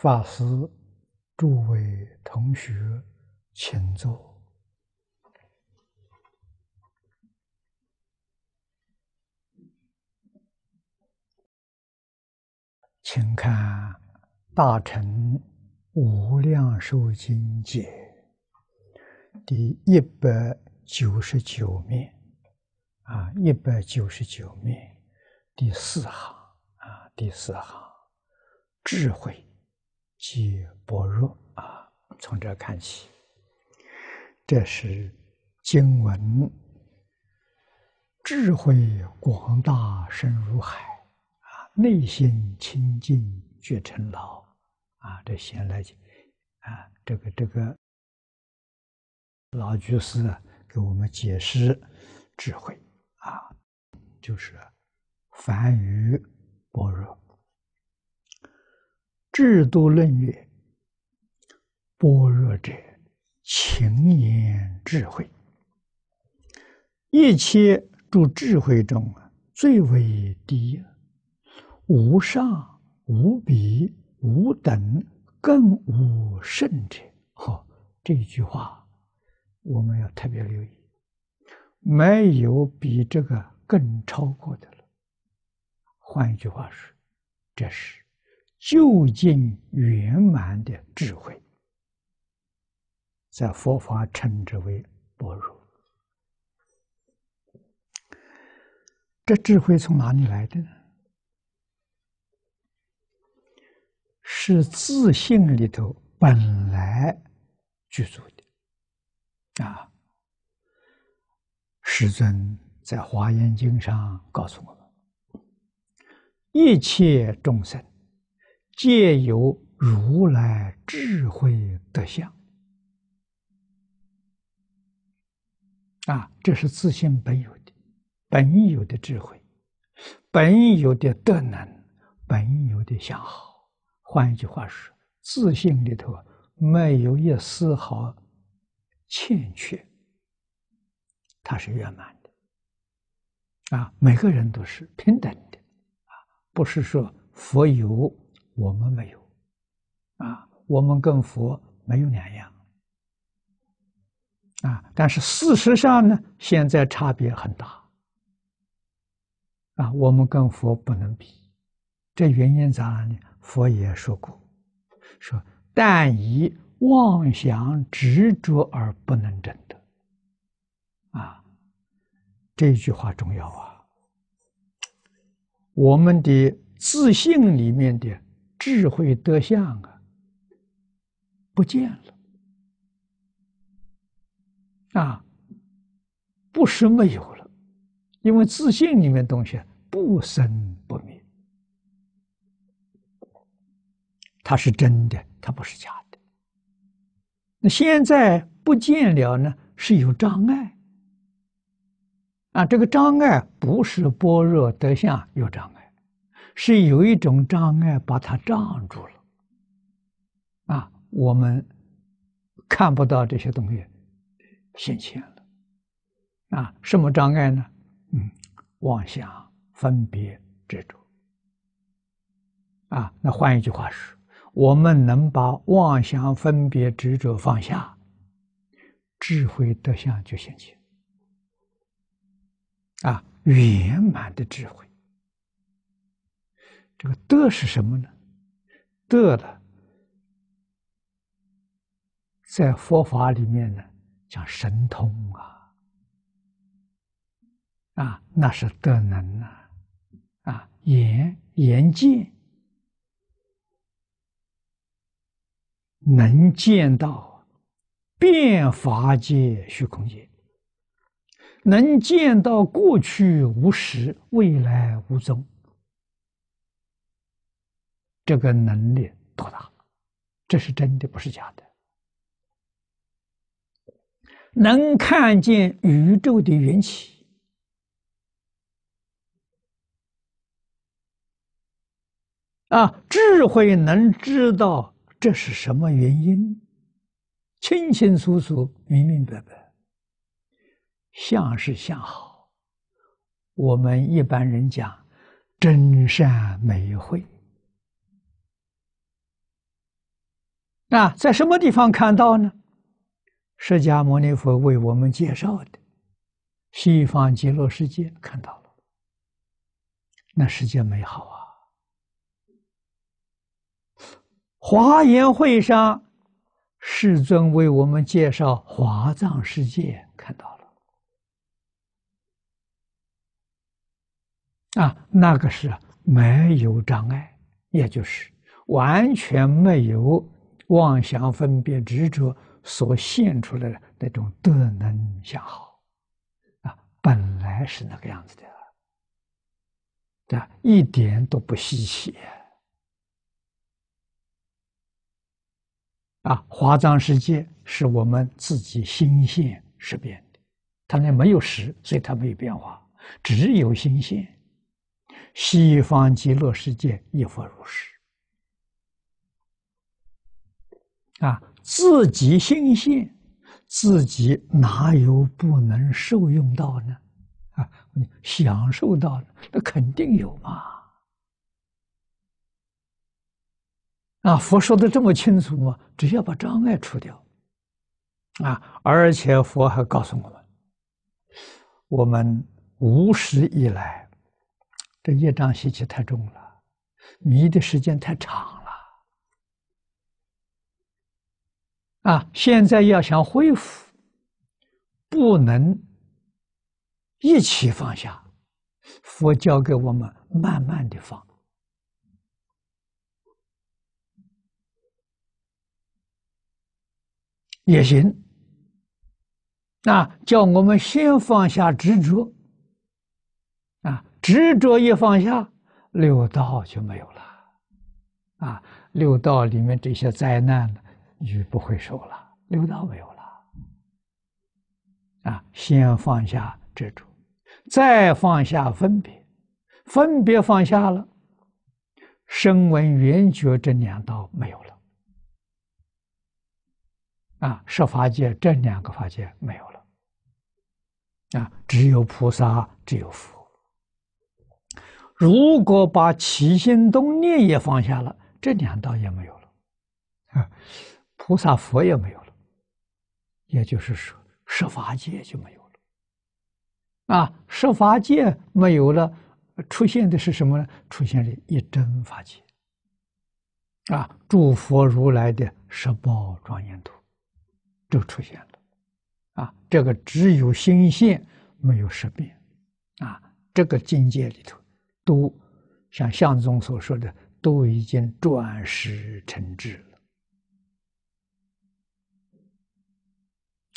法师，诸位同学，请坐。请看《大乘无量寿经》卷第一百九十九面，啊，一百九十九面，第四行，啊，第四行，智慧。即般若啊，从这看起，这是经文。智慧广大深如海啊，内心清净却成劳啊，这先来讲啊，这个这个老居士给我们解释智慧啊，就是梵语般若。智多论曰：“般若者，情言智慧。一切诸智慧中啊，最为第一，无上、无比、无等，更无胜者。”好，这句话我们要特别留意，没有比这个更超过的了。换一句话说，这是。究竟圆满的智慧，在佛法称之为般若。这智慧从哪里来的？呢？是自信里头本来具足的。啊，师尊在《华严经》上告诉我们：一切众生。借由如来智慧德相啊，这是自信本有的、本有的智慧、本有的德能、本有的相好。换一句话说，自信里头没有一丝毫欠缺，它是圆满的啊。每个人都是平等的啊，不是说佛有。我们没有，啊，我们跟佛没有两样，啊，但是事实上呢，现在差别很大，啊，我们跟佛不能比，这原因咋哪呢？佛也说过，说但以妄想执着而不能证得，啊，这句话重要啊，我们的自信里面的。智慧德相啊，不见了，啊，不生没有了，因为自信里面东西不生不灭，它是真的，它不是假的。那现在不见了呢，是有障碍，啊，这个障碍不是般若德相有障碍。是有一种障碍把它障住了，啊，我们看不到这些东西显现了，啊，什么障碍呢？嗯，妄想分别执着，啊，那换一句话说，我们能把妄想分别执着放下，智慧德相就显现，啊，圆满的智慧。这个“德是什么呢？“德呢，在佛法里面呢，讲神通啊，啊，那是德能啊，啊，眼眼见能见到变法界、虚空界，能见到过去无始，未来无终。这个能力多大？这是真的，不是假的。能看见宇宙的缘起，啊，智慧能知道这是什么原因，清清楚楚、明明白白。相是相好，我们一般人讲真善美慧。啊，在什么地方看到呢？释迦牟尼佛为我们介绍的西方极乐世界看到了，那世界美好啊！华严会上，世尊为我们介绍华藏世界看到了，啊，那个是没有障碍，也就是完全没有。妄想分别执着所现出来的那种德能相好，啊，本来是那个样子的，对吧？一点都不稀奇。啊，华藏世界是我们自己心现识变的，它那没有实，所以它没有变化，只有心现。西方极乐世界亦复如是。啊，自己心性，自己哪有不能受用到呢？啊，享受到那肯定有嘛。啊，佛说的这么清楚嘛，只要把障碍除掉。啊，而且佛还告诉我们，我们无始以来，这业障习气太重了，迷的时间太长。啊，现在要想恢复，不能一起放下。佛教给我们慢慢的放也行。那叫我们先放下执着。啊，执着一放下，六道就没有了。啊，六道里面这些灾难。呢？你不会受了，六道没有了。啊，先放下执着，再放下分别，分别放下了，声闻缘觉这两道没有了。啊，设法界这两个法界没有了。啊，只有菩萨，只有佛。如果把起心动念也放下了，这两道也没有了。啊。菩萨佛也没有了，也就是说，十法界就没有了。啊，十法界没有了，出现的是什么呢？出现了一真法界。啊，诸佛如来的十宝庄严图，就出现了。啊，这个只有心现，没有十变。啊，这个境界里头，都像相宗所说的，都已经转世成智。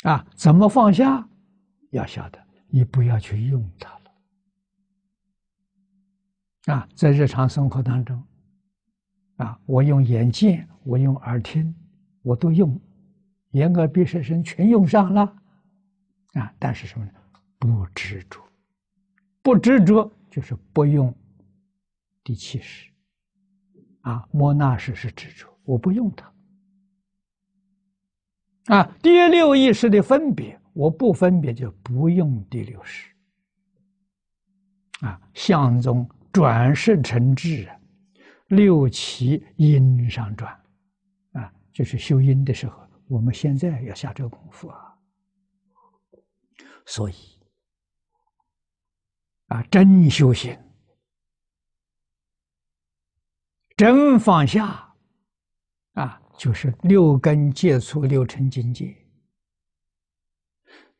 啊，怎么放下？要晓得，你不要去用它了。啊，在日常生活当中，啊，我用眼见，我用耳听，我都用，眼、耳、鼻、舌、身全用上了，啊，但是什么呢？不执着，不执着就是不用第七识。啊，摸那识是执着，我不用它。啊，第六意识的分别，我不分别就不用第六识。啊，相中转世成智啊，六七因上转，啊，就是修因的时候，我们现在要下这个功夫啊。所以，啊，真修行，真放下，啊。就是六根接触六尘境界，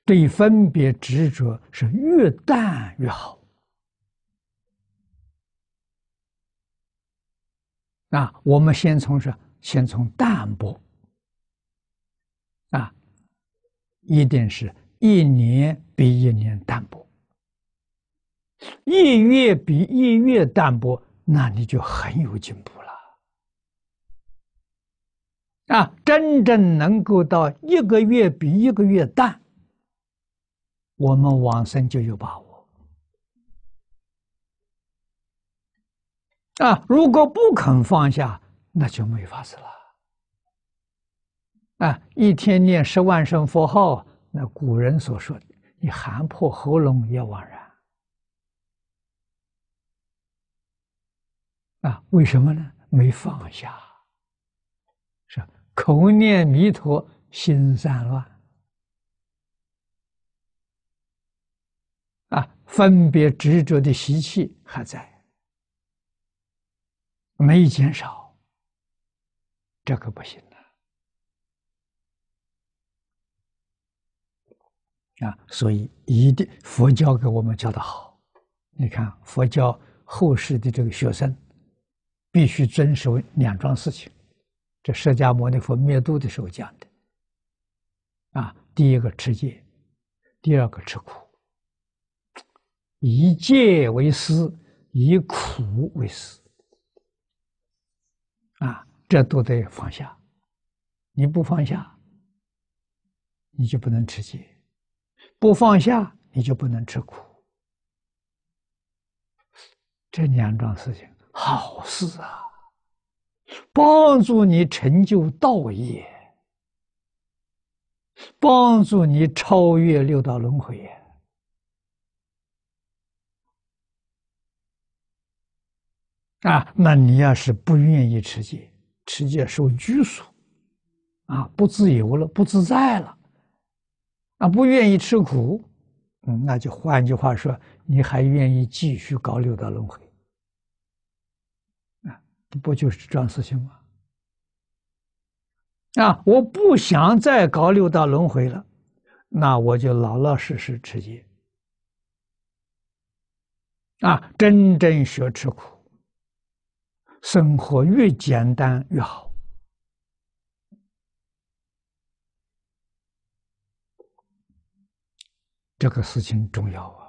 对分别执着是越淡越好。啊，我们先从这，先从淡薄。啊，一定是一年比一年淡薄，一月比一月淡薄，那你就很有进步了。啊，真正能够到一个月比一个月淡，我们往生就有把握。啊，如果不肯放下，那就没法子了。啊，一天念十万声佛号，那古人所说的，你喊破喉咙也枉然。啊，为什么呢？没放下。口念弥陀心散乱，啊，分别执着的习气还在，没减少，这可不行了。啊，所以一定佛教给我们教的好。你看，佛教后世的这个学生，必须遵守两桩事情。这释迦牟尼佛灭度的时候讲的，啊，第一个吃戒，第二个吃苦，以戒为师，以苦为师，啊，这都得放下，你不放下，你就不能吃戒；不放下，你就不能吃苦。这两桩事情，好事啊。帮助你成就道业，帮助你超越六道轮回。啊，那你要是不愿意持戒，持戒受拘束，啊，不自由了，不自在了，啊，不愿意吃苦，嗯，那就换句话说，你还愿意继续搞六道轮回？不就是这事情吗？啊，我不想再搞六道轮回了，那我就老老实实吃斋。啊，真正学吃苦，生活越简单越好，这个事情重要啊。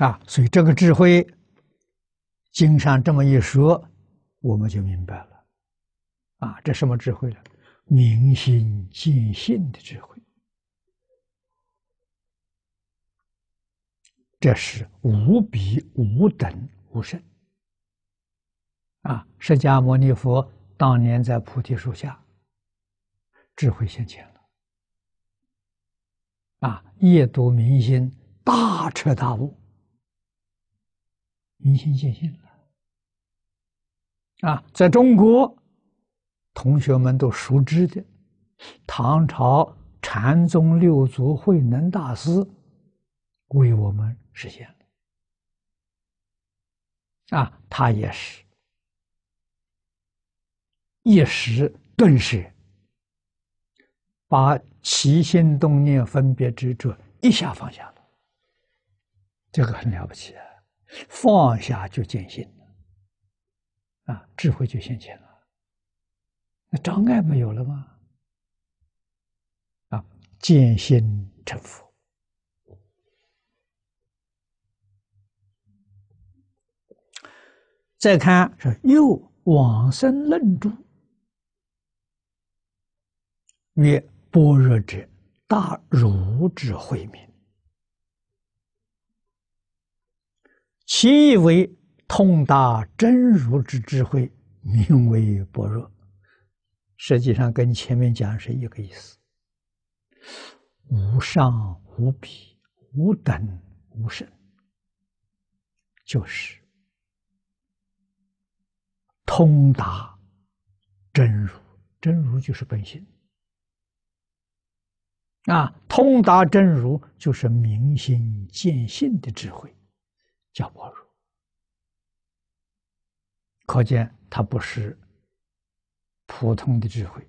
啊，所以这个智慧，经上这么一说，我们就明白了。啊，这什么智慧呢？明心见性的智慧。这是无比无等无胜。啊，释迦牟尼佛当年在菩提树下，智慧现前了。啊，夜读明心，大彻大悟。明心见性了啊！在中国，同学们都熟知的唐朝禅宗六祖慧能大师，为我们实现了啊！他也是一时顿时把起心动念、分别执着一下放下了，这个很了不起啊！放下就见性了，啊，智慧就现前了。那障碍没有了吗？啊，见心成佛。再看是又往生论著，曰般若者，大如之慧明。其意为通达真如之智慧，名为般若。实际上跟前面讲是一个意思：无上、无比、无等、无甚。就是通达真如。真如就是本性。啊，通达真如就是明心见性的智慧。贾宝玉，可见他不是普通的智慧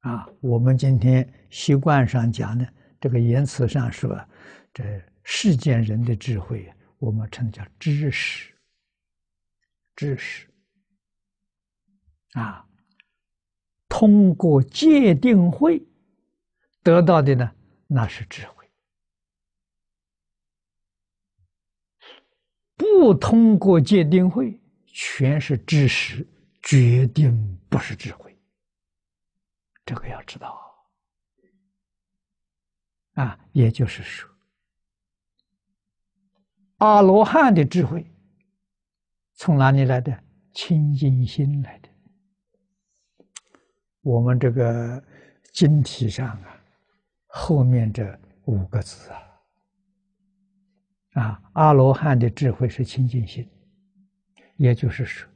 啊！我们今天习惯上讲呢，这个言辞上说，这世间人的智慧，我们称叫知识、知识啊。通过界定会得到的呢，那是智慧。不通过鉴定会，全是知识，决定不是智慧。这个要知道啊！也就是说，阿罗汉的智慧从哪里来的？清净心来的。我们这个经体上啊，后面这五个字啊。啊，阿罗汉的智慧是清净心，也就是说，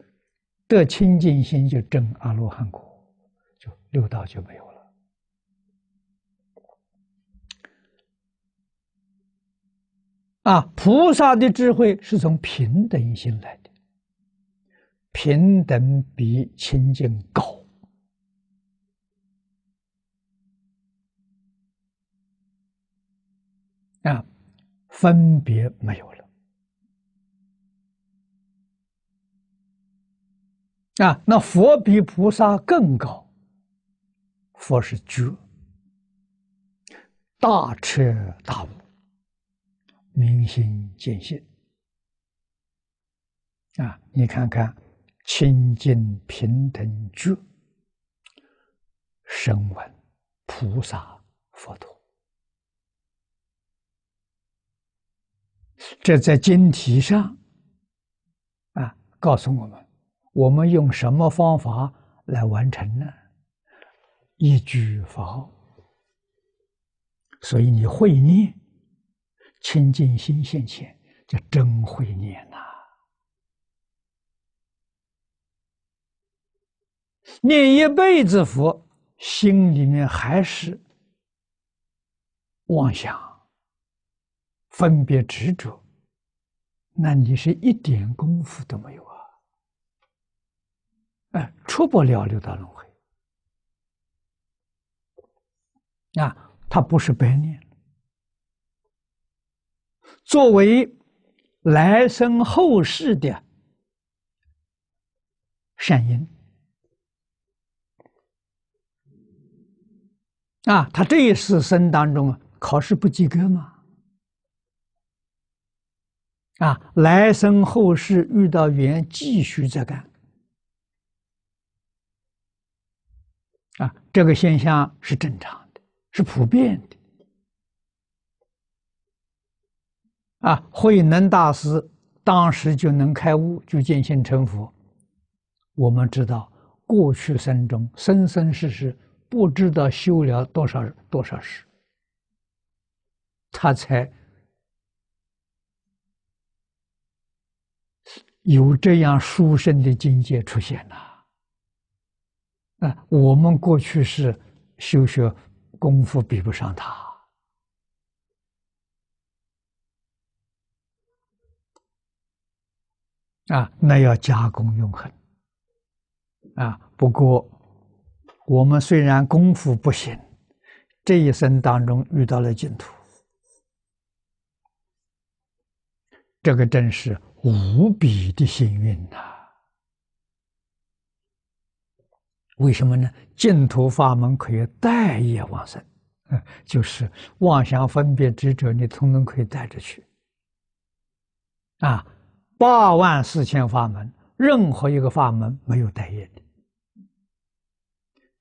得清净心就证阿罗汉果，就六道就没有了。啊，菩萨的智慧是从平等心来的，平等比清净高。啊。分别没有了啊！那佛比菩萨更高。佛是觉，大彻大悟，明心见性啊！你看看，清净平等觉，声闻、菩萨、佛陀。这在经题上，啊，告诉我们，我们用什么方法来完成呢？一句佛，所以你会念，清净心现前，这真会念呐。念一辈子佛，心里面还是妄想。分别执着，那你是一点功夫都没有啊！哎，出不了六道轮回。啊，他不是白念。作为来生后世的善因啊，他这一世生当中啊，考试不及格嘛？啊，来生后世遇到缘，继续在干。啊，这个现象是正常的，是普遍的。啊，慧能大师当时就能开悟，就见性成佛。我们知道，过去生中生生世世不知道修了多少多少世，他才。有这样殊胜的境界出现了，啊，我们过去是修学功夫比不上他，啊，那要加功用很。啊，不过我们虽然功夫不行，这一生当中遇到了净土，这个真是。无比的幸运呐！为什么呢？净土法门可以待业往生，嗯，就是妄想分别执着，你通通可以带着去。啊，八万四千法门，任何一个法门没有待业的，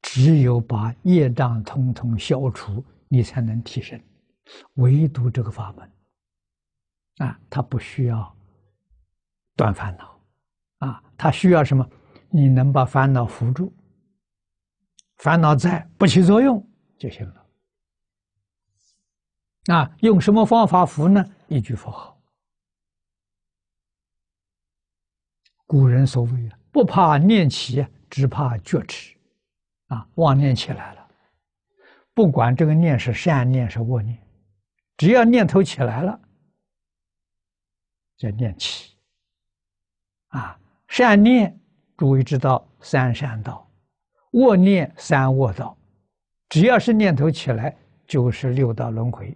只有把业障通通消除，你才能提升。唯独这个法门，啊，它不需要。断烦恼，啊，他需要什么？你能把烦恼扶住，烦恼在不起作用就行了。啊，用什么方法扶呢？一句佛号。古人所谓啊，不怕念起，只怕觉迟。啊，妄念起来了，不管这个念是善念是恶念，只要念头起来了，叫念起。啊，善念，诸位知道三善道，恶念三恶道，只要是念头起来，就是六道轮回，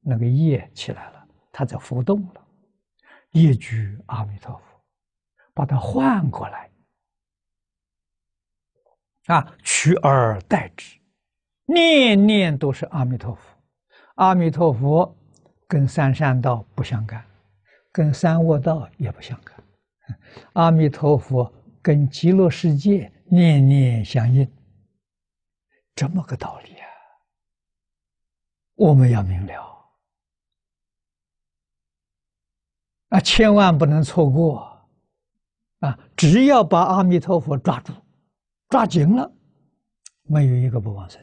那个业起来了，它在浮动了，一举阿弥陀佛，把它换过来，啊，取而代之，念念都是阿弥陀佛，阿弥陀佛，跟三善道不相干，跟三恶道也不相干。阿弥陀佛跟极乐世界念念相应，这么个道理啊，我们要明了啊，千万不能错过啊！只要把阿弥陀佛抓住，抓紧了，没有一个不往生。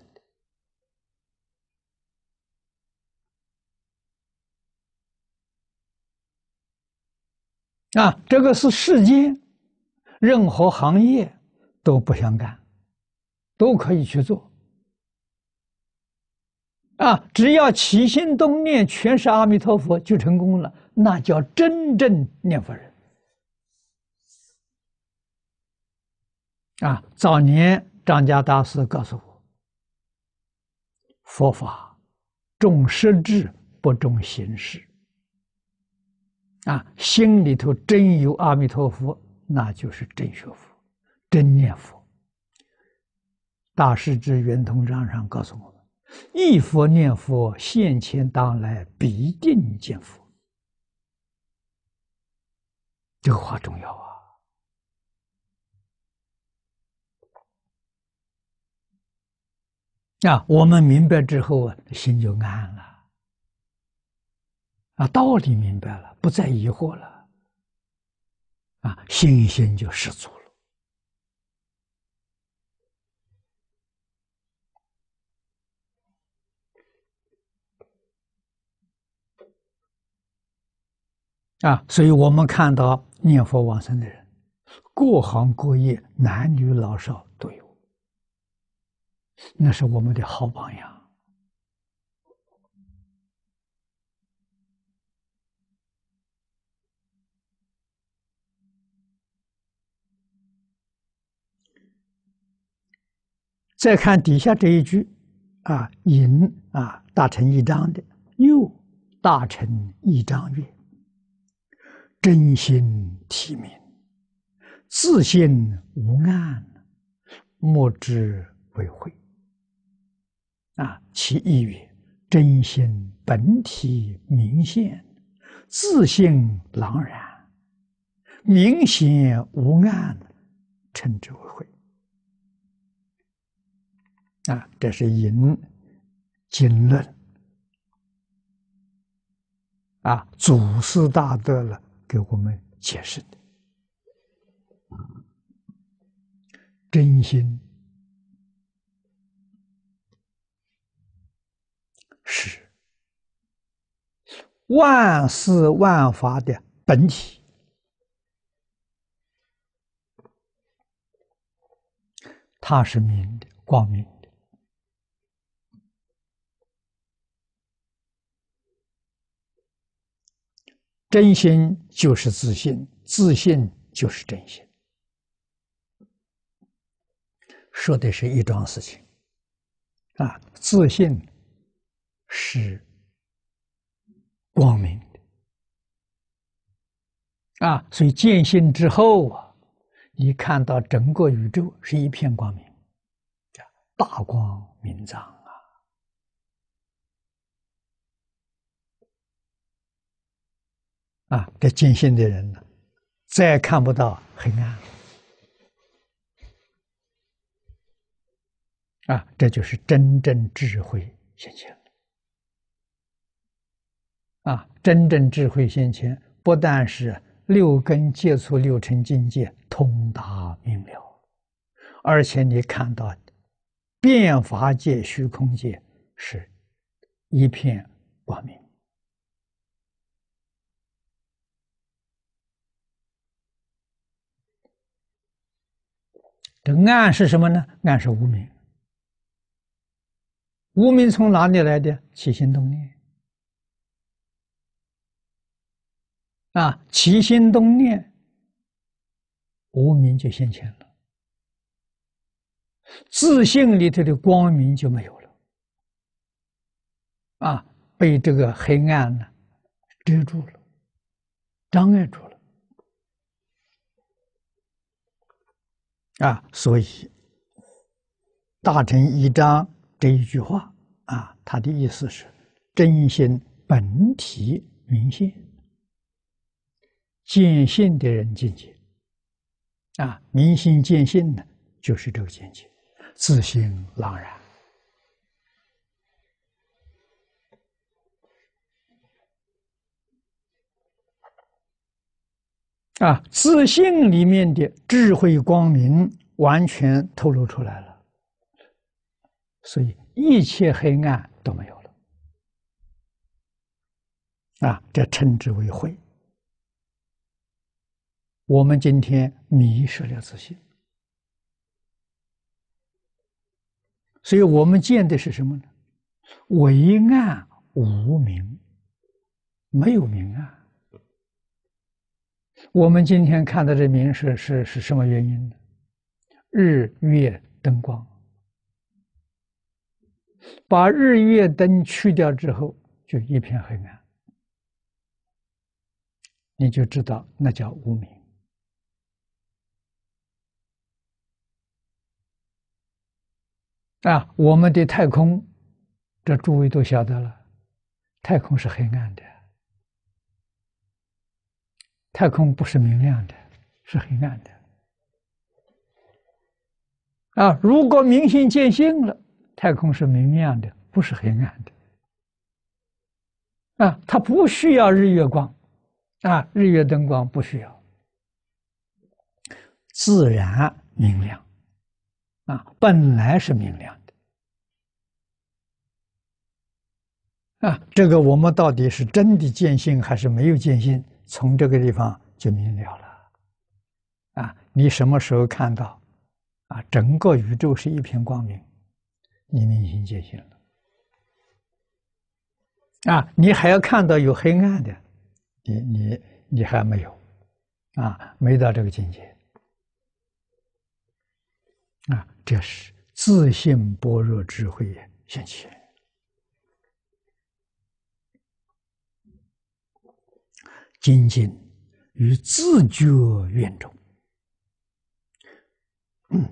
啊，这个是世间任何行业都不相干，都可以去做。啊，只要起心动念全是阿弥陀佛，就成功了。那叫真正念佛人。啊，早年张家大师告诉我，佛法重实质，不重形式。啊，心里头真有阿弥陀佛，那就是真学佛，真念佛。大师之圆通章上告诉我们：“一佛念佛，现前当来必定见佛。”这个话重要啊！啊，我们明白之后啊，心就安了。啊，道理明白了，不再疑惑了，啊，信心就十足了。啊，所以我们看到念佛往生的人，各行各业、男女老少都有，那是我们的好榜样。再看底下这一句，啊，引啊，大成一章的又大成一章曰：真心体明，自信无暗，莫之为慧。”啊，其意曰：真心本体明现，自性朗然，明心无暗，称之为慧。”啊，这是《引经论》啊，祖师大德了给我们解释的，真心是万事万法的本体，它是明的光明。真心就是自信，自信就是真心，说的是一桩事情。啊，自信是光明的，啊，所以见性之后啊，你看到整个宇宙是一片光明，叫大光明藏。啊，这尽心的人呢，再也看不到黑暗了。啊，这就是真正智慧现前啊，真正智慧现前，不但是六根接触六尘境界通达明了，而且你看到变法界、虚空界是一片光明。这暗是什么呢？暗是无名。无名从哪里来的？起心动念啊，起心动念，无名就现前了。自信里头的光明就没有了，啊，被这个黑暗呢遮住了，障碍住了。啊，所以“大乘一章”这一句话啊，他的意思是：真心本体明现，见性的人境界。啊，明心见性呢，就是这个境界，自信朗然。啊，自信里面的智慧光明完全透露出来了，所以一切黑暗都没有了。啊，这称之为慧。我们今天迷失了自信，所以我们见的是什么呢？为暗无明，没有明暗。我们今天看到这明是是是什么原因呢？日月灯光，把日月灯去掉之后，就一片黑暗。你就知道那叫无明啊！我们的太空，这诸位都晓得了，太空是黑暗的。太空不是明亮的，是黑暗的。啊，如果明心见性了，太空是明亮的，不是黑暗的。啊，它不需要日月光，啊，日月灯光不需要，自然明亮，啊，本来是明亮的。啊，这个我们到底是真的见性，还是没有见性？从这个地方就明了了，啊，你什么时候看到，啊，整个宇宙是一片光明，你明心见性了，啊，你还要看到有黑暗的，你你你还没有，啊，没到这个境界，啊，这是自信般若智慧现前。精进与自觉圆中。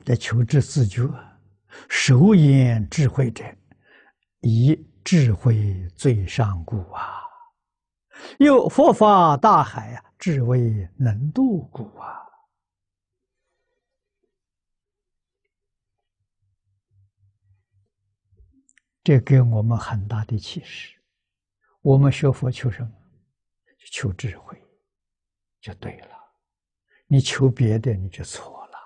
在求知自觉，首演智慧者，以智慧最上故啊，又佛法大海啊，智慧能度故啊，这给我们很大的启示。我们学佛求什么？求智慧，就对了。你求别的，你就错了。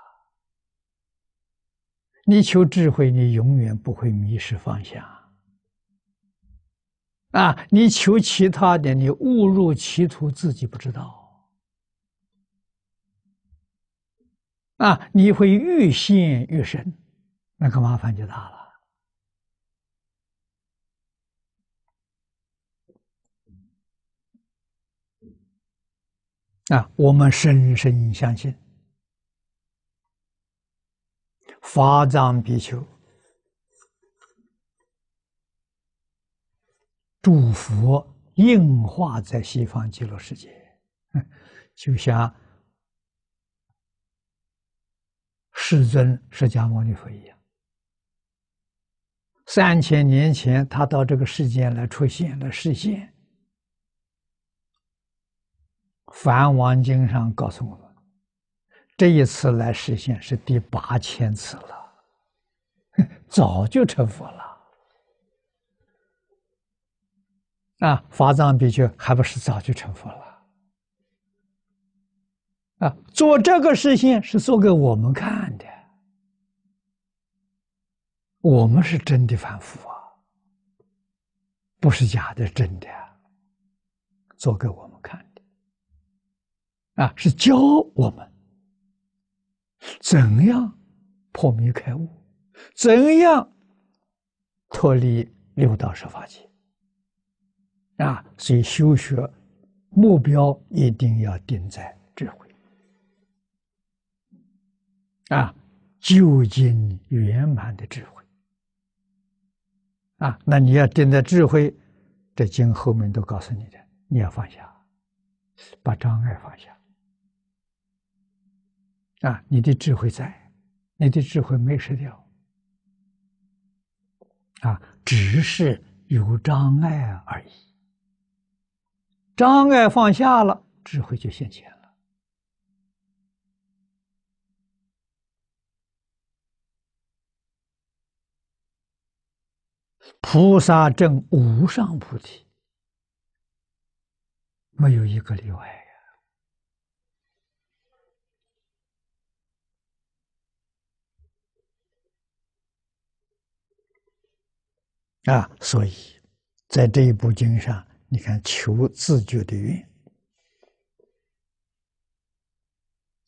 你求智慧，你永远不会迷失方向。啊，你求其他的，你误入歧途，自己不知道。啊，你会越陷越深，那个麻烦就大了。啊，我们深深相信，法藏比丘祝福应化在西方极乐世界，就像世尊释迦牟尼佛一样，三千年前他到这个世间来出现，来示现。《梵王经》上告诉我们，这一次来实现是第八千次了，早就成佛了。啊，法藏比丘还不是早就成佛了？啊，做这个事情是做给我们看的，我们是真的反复啊，不是假的，真的，做给我们。啊，是教我们怎样破迷开悟，怎样脱离六道受法界啊！所以修学目标一定要定在智慧啊，究竟圆满的智慧啊！那你要定在智慧，这经后面都告诉你的，你要放下，把障碍放下。啊，你的智慧在，你的智慧没失掉，啊，只是有障碍而已。障碍放下了，智慧就现前了。菩萨证无上菩提，没有一个例外。啊，所以，在这一部经上，你看求自觉的运，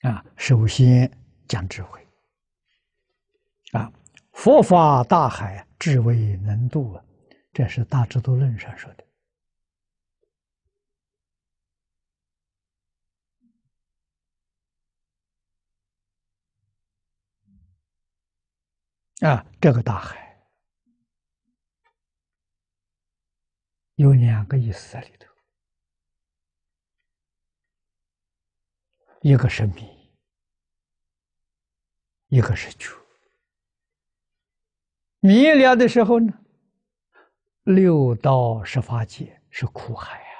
啊，首先讲智慧，啊，佛法大海，智慧能度，啊，这是《大智度论》上说的，啊，这个大海。有两个意思在里头，一个是迷，一个是觉。迷了的时候呢，六道十八界是苦海啊，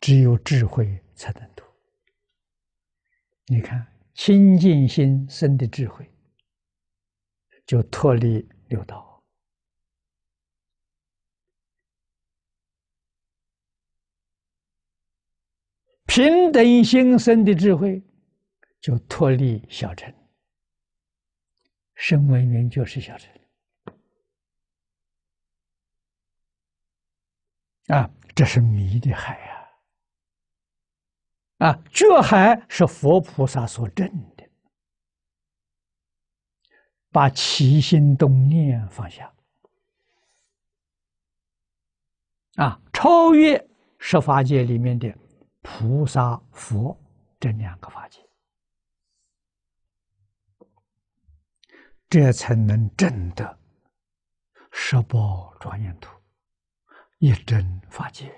只有智慧才能读。你看，清净心生的智慧，就脱离。六道平等心生的智慧，就脱离小乘。声闻人就是小乘。啊，这是迷的海呀！啊，觉海是佛菩萨所证。把起心动念放下，啊，超越十法界里面的菩萨、佛这两个法界，这才能真的十宝庄严土一真法界。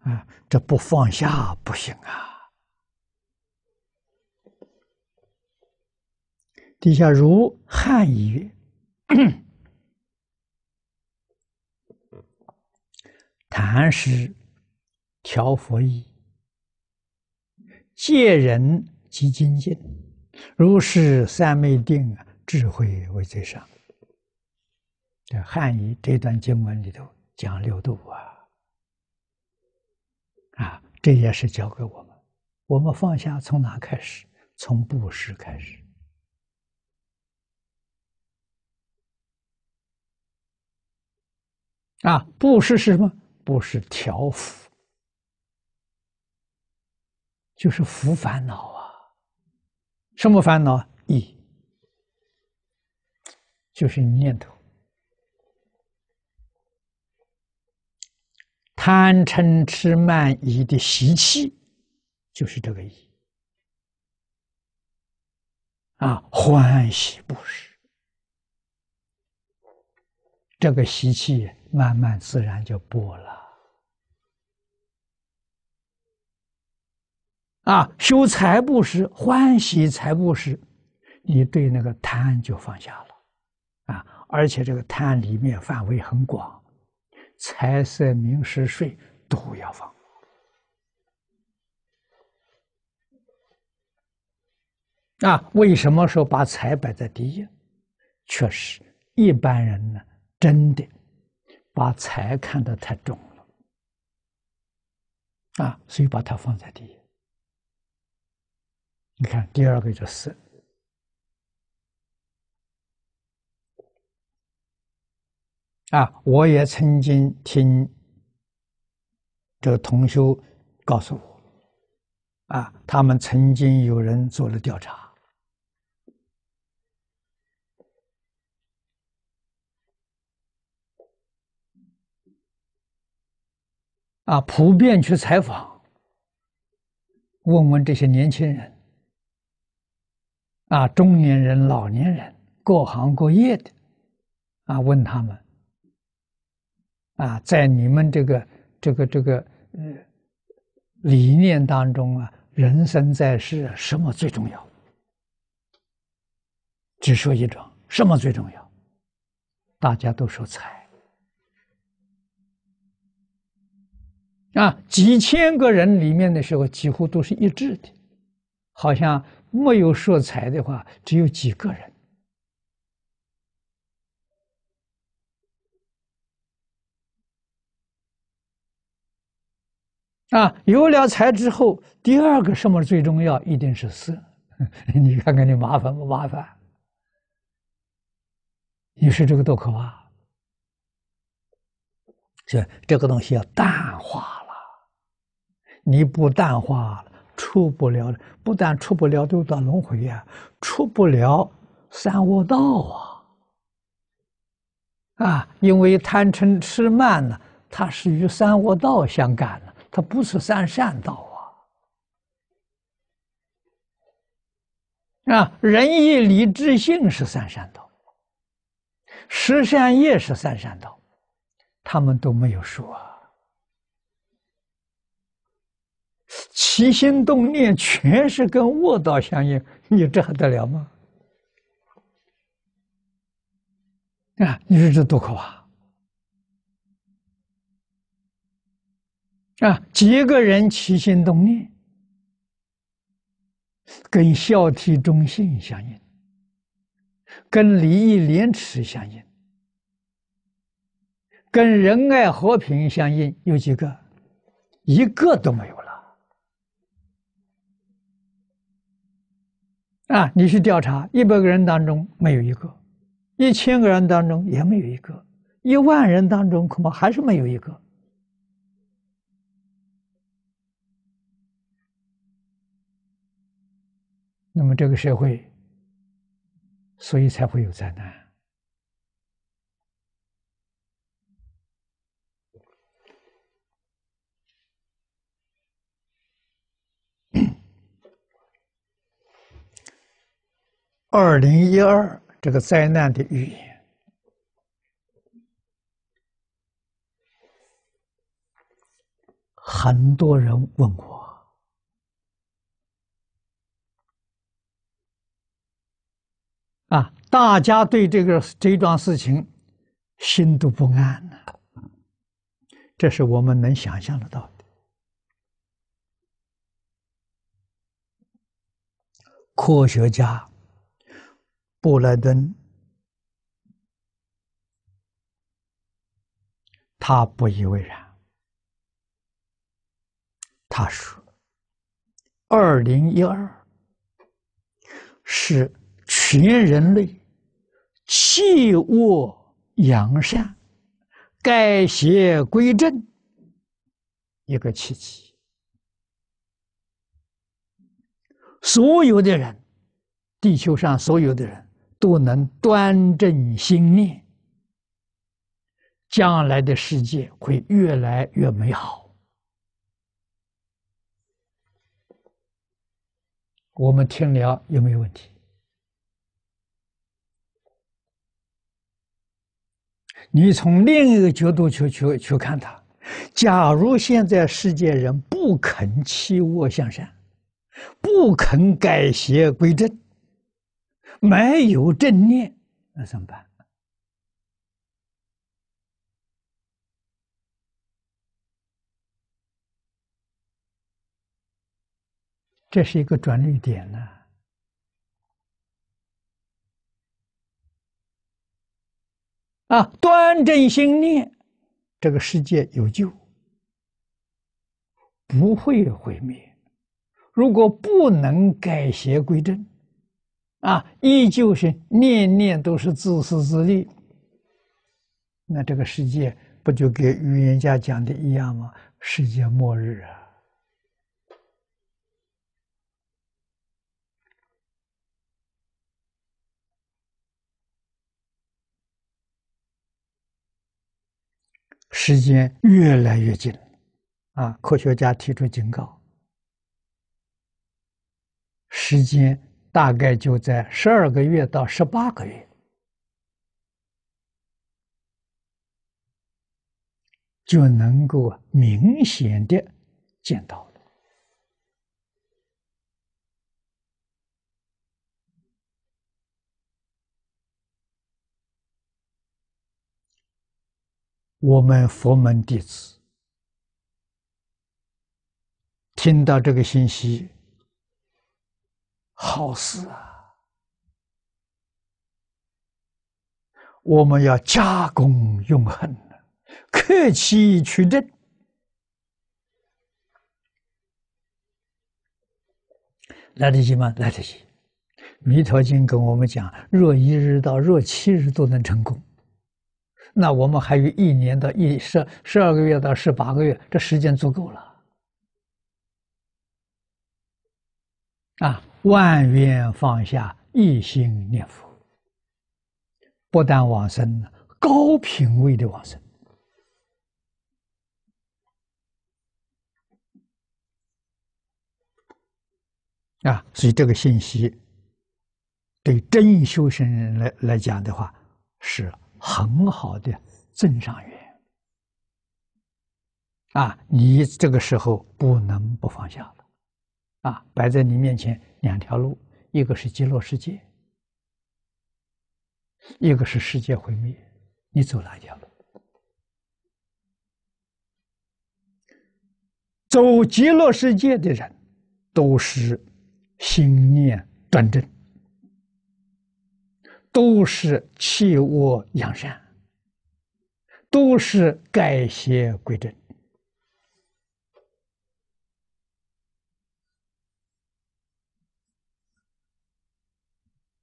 啊，这不放下不行啊！地下如汉语，谈诗调佛意，借人及精进，如是三昧定，智慧为最上。这汉语这段经文里头讲六度啊，啊，这件事交给我们，我们放下从哪开始？从布施开始。啊，不是是什么？不是调伏，就是伏烦恼啊！什么烦恼？意，就是念头，贪嗔痴慢疑的习气，就是这个意啊！欢喜不是这个习气。慢慢自然就破了。啊，修财布施、欢喜财布施，你对那个贪就放下了。啊，而且这个贪里面范围很广，财色名食睡都要放。啊，为什么说把财摆在第一？确实，一般人呢，真的。把财看得太重了，啊，所以把它放在第一。你看，第二个就是，啊，我也曾经听这个同修告诉我，啊，他们曾经有人做了调查。啊，普遍去采访，问问这些年轻人，啊，中年人、老年人，各行各业的，啊，问他们，啊，在你们这个、这个、这个呃理念当中啊，人生在世什么最重要？只说一种，什么最重要？大家都说财。啊，几千个人里面的时候，几乎都是一致的，好像没有色财的话，只有几个人。啊，有了财之后，第二个什么最重要？一定是色。你看看，你麻烦不麻烦？你说这个多可怕！这这个东西要淡化。你不淡化，出不了；不但出不了六道轮回啊，出不了三恶道啊！啊，因为贪嗔痴慢呢，它是与三恶道相干的，它不是三善道啊！啊，仁义礼智信是三善道，十善业是三善道，他们都没有说。起心动念全是跟卧道相应，你这还得了吗？啊，你说这多可怕！啊，几个人起心动念，跟孝悌忠信相应，跟礼义廉耻相应，跟仁爱和平相应，有几个？一个都没有了。啊，你去调查，一百个人当中没有一个，一千个人当中也没有一个，一万人当中恐怕还是没有一个。那么这个社会，所以才会有灾难。二零一二这个灾难的预言，很多人问我啊，大家对这个这桩事情心都不安呢，这是我们能想象得到的科学家。布莱登，他不以为然。他说：“二零一二是全人类弃恶扬善、改邪归正一个奇迹。所有的人，地球上所有的人。”都能端正心念，将来的世界会越来越美好。我们听了有没有问题？你从另一个角度去去去看它。假如现在世界人不肯弃恶向善，不肯改邪归正。没有正念，那怎么办？这是一个转捩点呢。啊，端正心念，这个世界有救，不会毁灭。如果不能改邪归正。啊，依旧是念念都是自私自利，那这个世界不就跟预言家讲的一样吗？世界末日啊，时间越来越近，啊，科学家提出警告，时间。大概就在十二个月到十八个月，就能够明显的见到了。我们佛门弟子听到这个信息。好事啊！我们要加功用恨了，克期取证来得及吗？来得及。弥陀经跟我们讲，若一日到若七日都能成功，那我们还有一年到一十十二个月到十八个月，这时间足够了啊。万缘放下，一心念佛，不但往生，高品位的往生啊！所以这个信息，对真修行人来来讲的话，是很好的增上缘啊！你这个时候不能不放下。啊，摆在你面前两条路，一个是极乐世界，一个是世界毁灭，你走哪条路？走极乐世界的人，都是心念端正，都是弃恶扬善，都是改邪归正。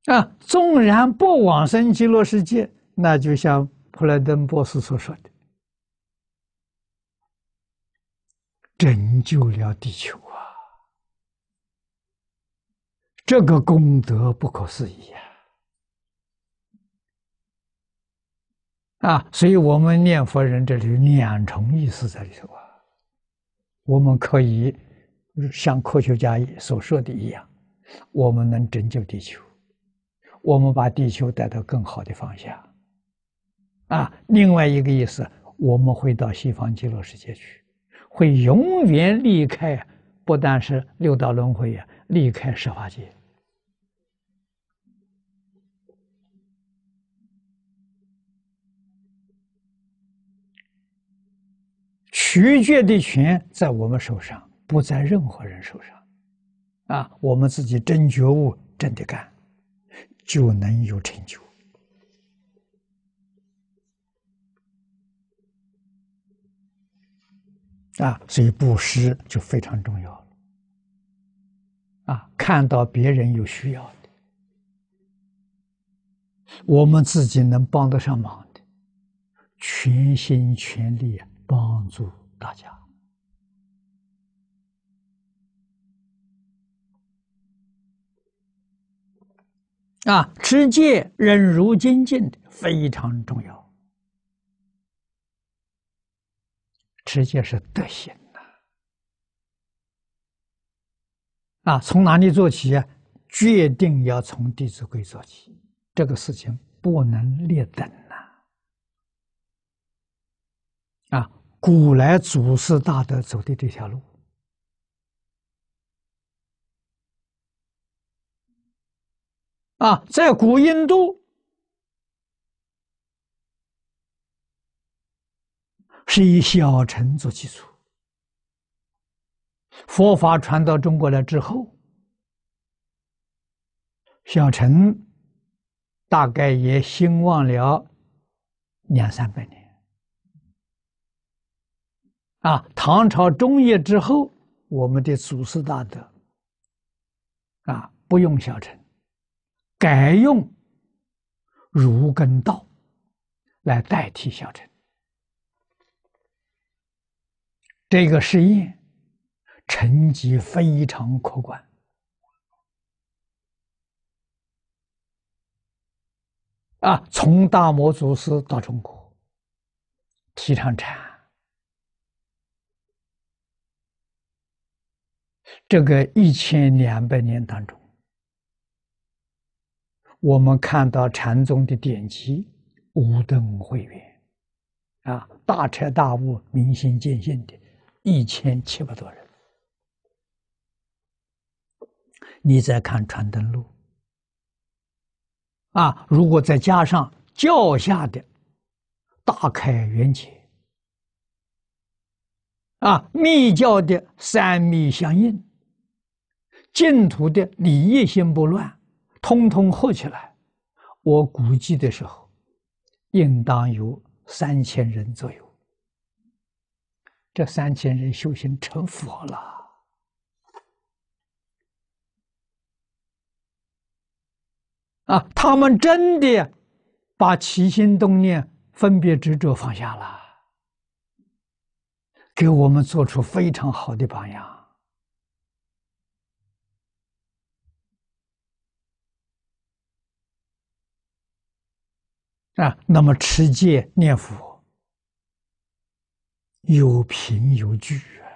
啊，纵然不往生极乐世界，那就像普莱登博士所说的，拯救了地球啊！这个功德不可思议啊！啊，所以我们念佛人这里有两重意思在里头啊，我们可以像科学家所说的一样，我们能拯救地球。我们把地球带到更好的方向，啊！另外一个意思，我们会到西方极乐世界去，会永远离开，不但是六道轮回呀，离开十法界。取决的权在我们手上，不在任何人手上，啊！我们自己真觉悟，真的干。就能有成就啊，所以布施就非常重要了啊！看到别人有需要的，我们自己能帮得上忙的，全心全力帮助大家。啊，持戒忍辱精进的非常重要，持戒是德行呐。啊，从哪里做起？啊？决定要从《弟子规》做起，这个事情不能劣等呐。啊，古来祖师大德走的这条路。啊，在古印度是以小乘做基础，佛法传到中国来之后，小乘大概也兴旺了两三百年。啊，唐朝中叶之后，我们的祖师大德啊，不用小乘。改用儒跟道来代替小乘，这个实验成绩非常可观啊！从大魔祖师到中国提倡禅，这个一千两百年当中。我们看到禅宗的典籍《五灯会员啊，大彻大悟、明心见性的一千七百多人。你再看《传灯录》，啊，如果再加上教下的《大开元节，啊，密教的三密相应，净土的礼业心不乱。通通合起来，我估计的时候，应当有三千人左右。这三千人修行成佛了啊！他们真的把起心动念、分别执着放下了，给我们做出非常好的榜样。啊，那么持戒念佛，有凭有据啊，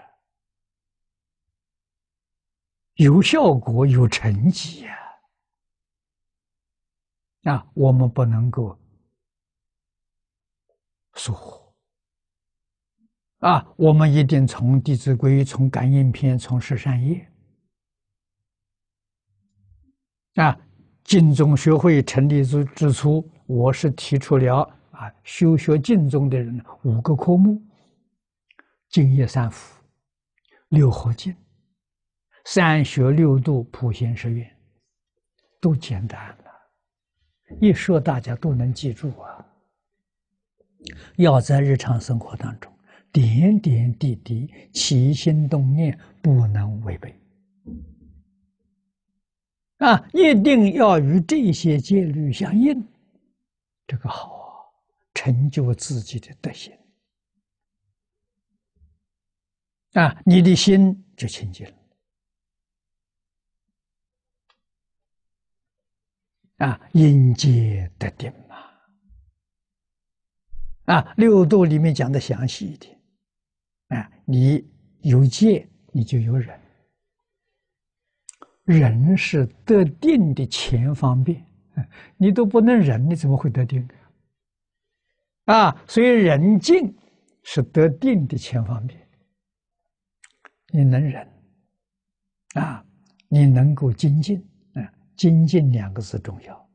有效果有成绩啊！啊，我们不能够疏忽啊！我们一定从《弟子规》、从《感应篇》、从《十善业》啊，金中学会成立之之初。我是提出了啊，修学净宗的人五个科目：净业三福、六合敬、三学六度、普贤十愿，都简单了，一说大家都能记住啊。要在日常生活当中，点点滴滴起心动念不能违背啊，一定要与这些戒律相应。这个好啊，成就自己的德行啊，你的心就清净了啊，因接得定嘛啊，六度里面讲的详细一点啊，你有戒，你就有忍，忍是得定的前方便。你都不能忍，你怎么会得定？啊，所以忍静是得定的前方便。你能忍，啊，你能够精进，啊，精进两个字重要，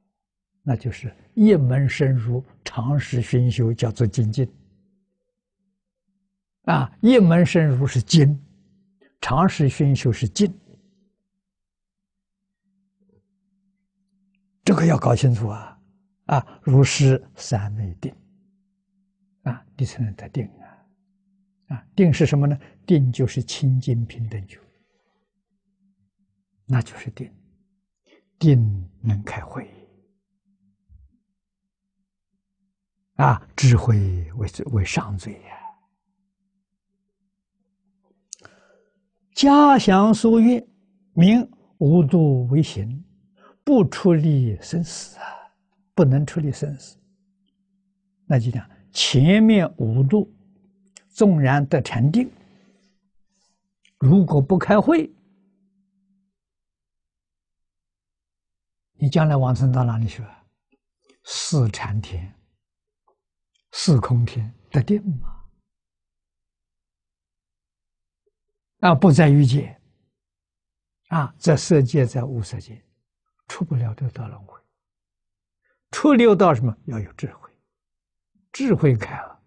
那就是一门深入，长时熏修，叫做精进。啊，一门深入是精，长时熏修是静。要搞清楚啊！啊，如是三昧定，啊，你才能得定啊！啊，定是什么呢？定就是清净平等觉，那就是定。定能开慧，啊，智慧为为上罪呀！家祥书曰：“名无度为行。不出力生死啊，不能出力生死，那就讲前面五度，纵然得禅定，如果不开会，你将来往生到哪里去啊？四禅天、四空天得定吗？啊，不在于界，啊，在色界，在无色界。出不了六道轮回，出六道什么？要有智慧，智慧开了，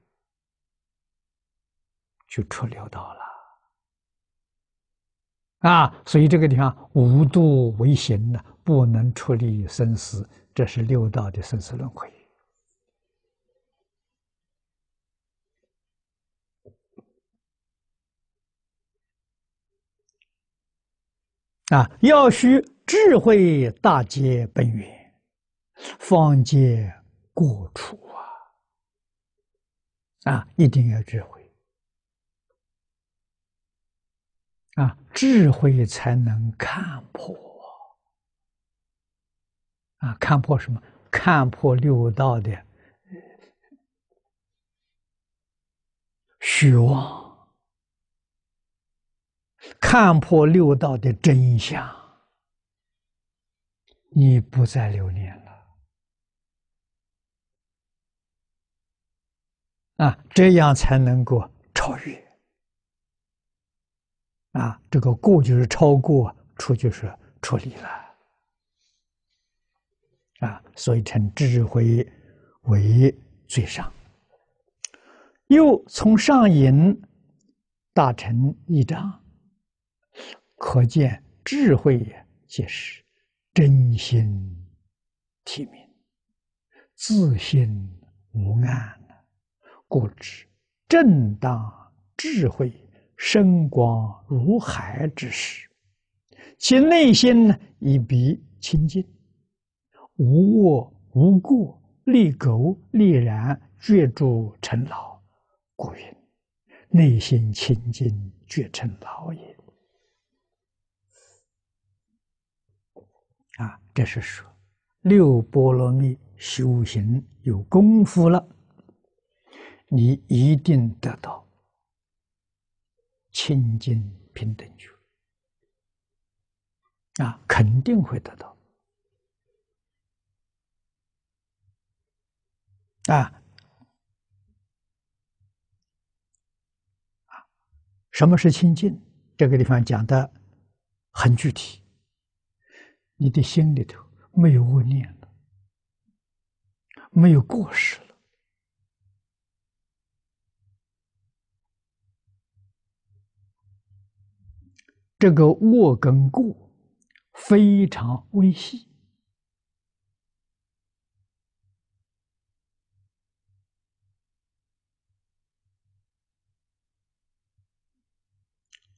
就出六道了。啊，所以这个地方无度为行呢，不能出离生死，这是六道的生死轮回。啊，要需。智慧大结本源，方解过处啊！啊，一定要智慧啊！智慧才能看破啊！看破什么？看破六道的虚妄，看破六道的真相。你不再留恋了啊，这样才能够超越啊。这个过就是超过，出就是处理了啊，所以称智慧为最上。又从上引大臣一章，可见智慧也解释。真心体明，自信无暗，故知正当智慧，深广如海之时，其内心呢已比清净，无我无故，利苟利然，绝住尘劳。故云：内心清净，绝尘劳也。啊，这是说六波罗蜜修行有功夫了，你一定得到清净平等觉啊，肯定会得到啊啊！什么是清净？这个地方讲的很具体。你的心里头没有恶念了，没有过失了。这个恶跟过非常微细，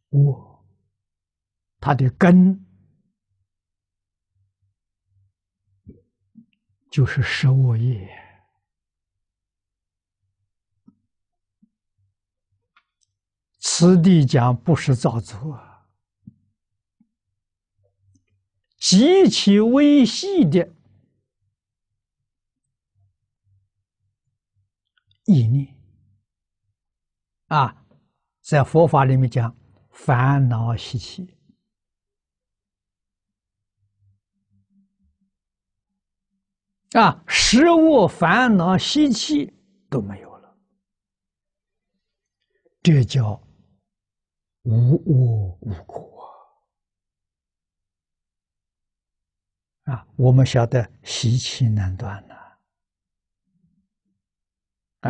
我，它的根。就是十五业，此地讲不是造作，极其微细的意念啊，在佛法里面讲烦恼习气。啊，食物、烦恼、习气都没有了，这叫无我无苦啊！啊，我们晓得习气难断呐，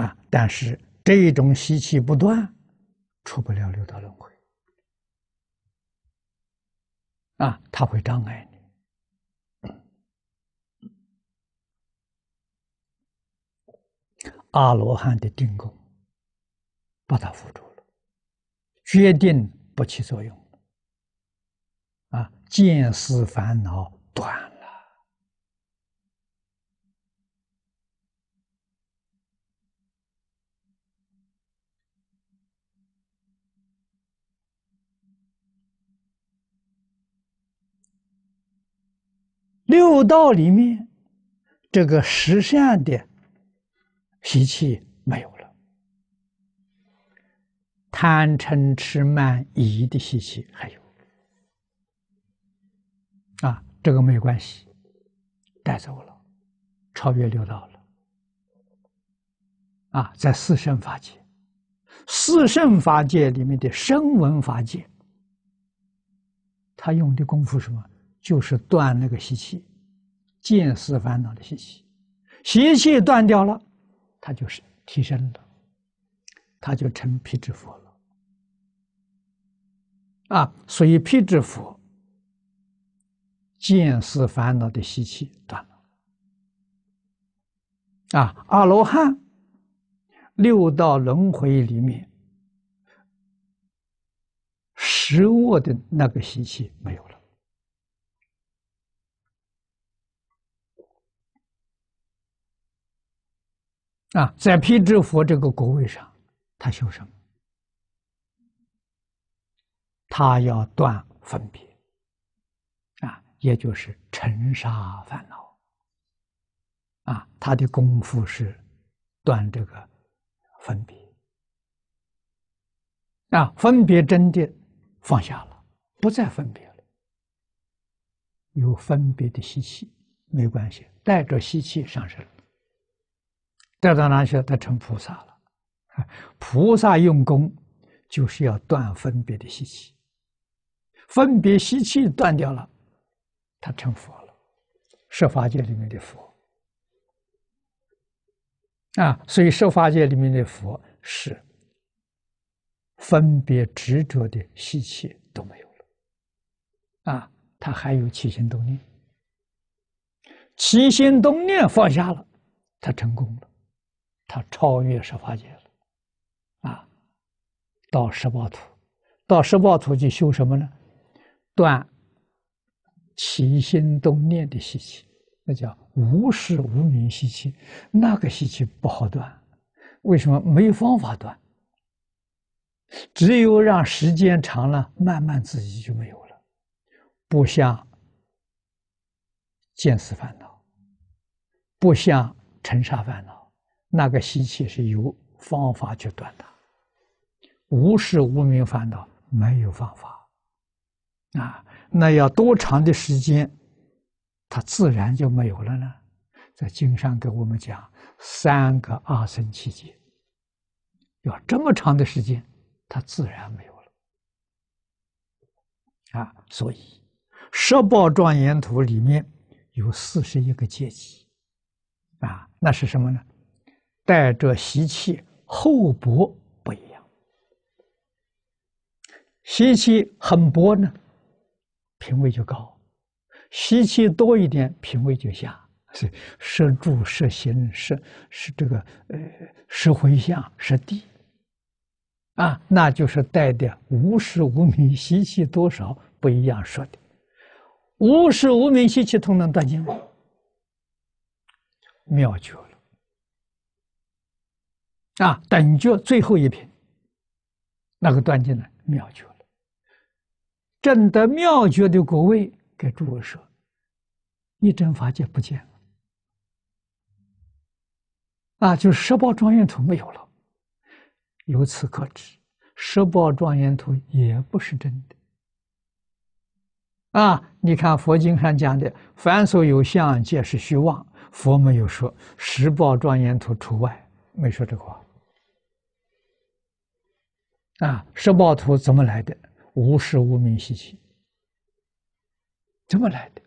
啊，但是这种习气不断，出不了六道轮回，啊，它会障碍你。阿罗汉的定功，把他扶住了，决定不起作用啊，见思烦恼断了。六道里面，这个实善的。习气没有了，贪嗔痴慢疑的习气还有，啊，这个没关系，带走了，超越六道了，啊，在四圣法界，四圣法界里面的声闻法界，他用的功夫什么？就是断那个习气，见思烦恼的习气，习气断掉了。他就是提升了，他就成辟支佛了。啊，所以辟支佛，见思烦恼的习气断了。啊，阿罗汉，六道轮回里面，食物的那个习气没有。啊，在皮之佛这个国位上，他修什么？他要断分别，啊，也就是尘沙烦恼，啊，他的功夫是断这个分别。啊，分别真的放下了，不再分别了。有分别的吸气没关系，带着吸气上升了。得到哪学，他成菩萨了。菩萨用功，就是要断分别的习气。分别习气断掉了，他成佛了。设法界里面的佛啊，所以设法界里面的佛是分别执着的习气都没有了啊，他还有七心动念，七心动念放下了，他成功了。他超越十八界了，啊，到十八土，到十八土去修什么呢？断起心动念的习气，那叫无始无明习气。那个习气不好断，为什么？没有方法断，只有让时间长了，慢慢自己就没有了。不像见思烦恼，不像尘沙烦恼。那个习气是由方法去断的，无是无明烦恼没有方法，啊，那要多长的时间，它自然就没有了呢？在经上给我们讲三个阿僧祇间，要这么长的时间，它自然没有了，啊，所以《十报庄严图》里面有四十一个阶级，啊，那是什么呢？带着习气厚薄不一样，吸气很薄呢，品位就高；吸气多一点，品位就下。是是住、射形是是这个呃石回向、是地啊，那就是带的无始无明吸气多少不一样说的。无始无明吸气通能断经，妙绝！啊，等觉最后一品，那个断尽了妙觉了。正得妙觉的果位，给诸位说，一真法界不见了。啊，就是十报庄严图没有了。由此可知，十报庄严图也不是真的。啊，你看佛经上讲的“凡所有相，皆是虚妄”，佛没有说十报庄严图除外，没说这话。啊，十报图怎么来的？无时无明习气，怎么来的？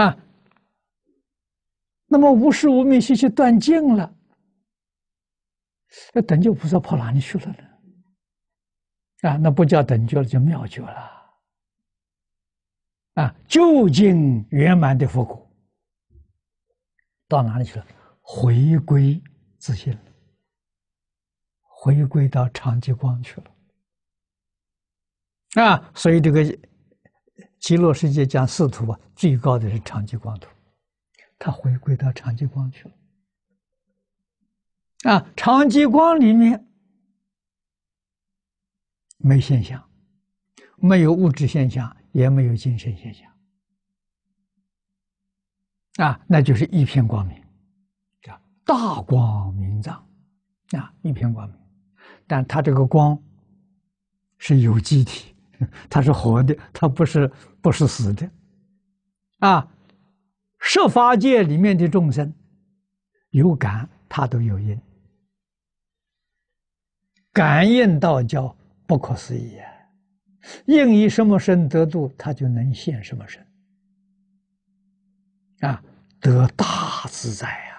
啊，那么无时无明习气断尽了，那等觉不知道跑哪里去了呢？啊，那不叫等觉了，叫妙觉了。啊，究竟圆满的佛果，到哪里去了？回归自了。回归到长极光去了，啊，所以这个极乐世界讲四土啊，最高的是长极光土，它回归到长极光去了，啊，长激光里面没现象，没有物质现象，也没有精神现象，啊，那就是一片光明，叫大光明藏，啊，一片光明。但它这个光是有机体，它是活的，它不是不是死的，啊，十法界里面的众生有感，它都有因，感应道教不可思议啊，应以什么身得度，它就能现什么身，啊，得大自在啊。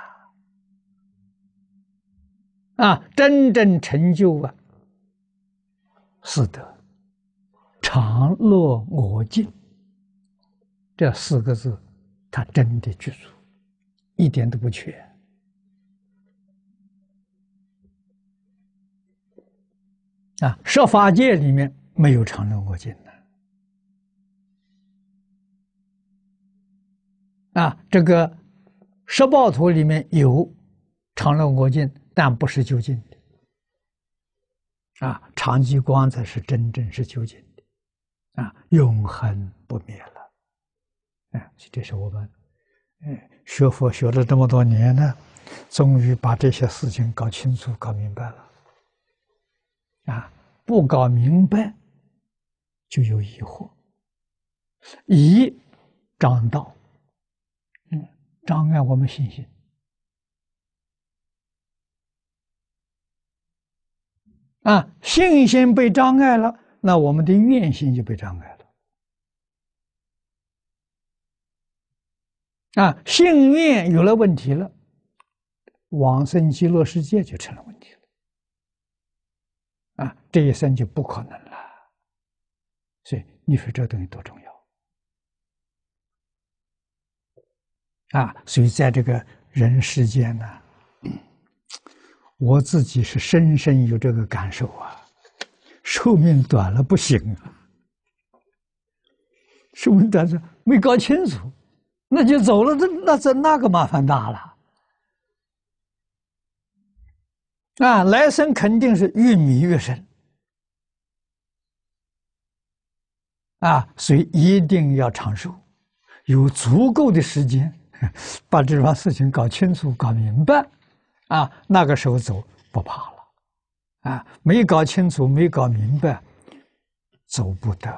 啊，真正成就啊！四德，常乐我净，这四个字，他真的具足，一点都不缺。啊，设法界里面没有常乐我净的。啊，这个十报图里面有常乐我净。但不是究竟的，啊，常寂光才是真正是究竟的，啊，永恒不灭了，哎，这是我们，哎，学佛学了这么多年呢，终于把这些事情搞清楚、搞明白了，啊，不搞明白，就有疑惑，一，张道，嗯，障碍我们信心。啊，信心被障碍了，那我们的愿心就被障碍了。啊，信愿有了问题了，往生极乐世界就成了问题了。啊，这一生就不可能了。所以你说这东西多重要啊！所以在这个人世间呢。我自己是深深有这个感受啊，寿命短了不行啊，寿命短了没搞清楚，那就走了，那那这那个麻烦大了啊！来生肯定是越米越深啊，所以一定要长寿，有足够的时间 把这桩事情搞清楚、搞明白。啊，那个时候走不怕了，啊，没搞清楚，没搞明白，走不得。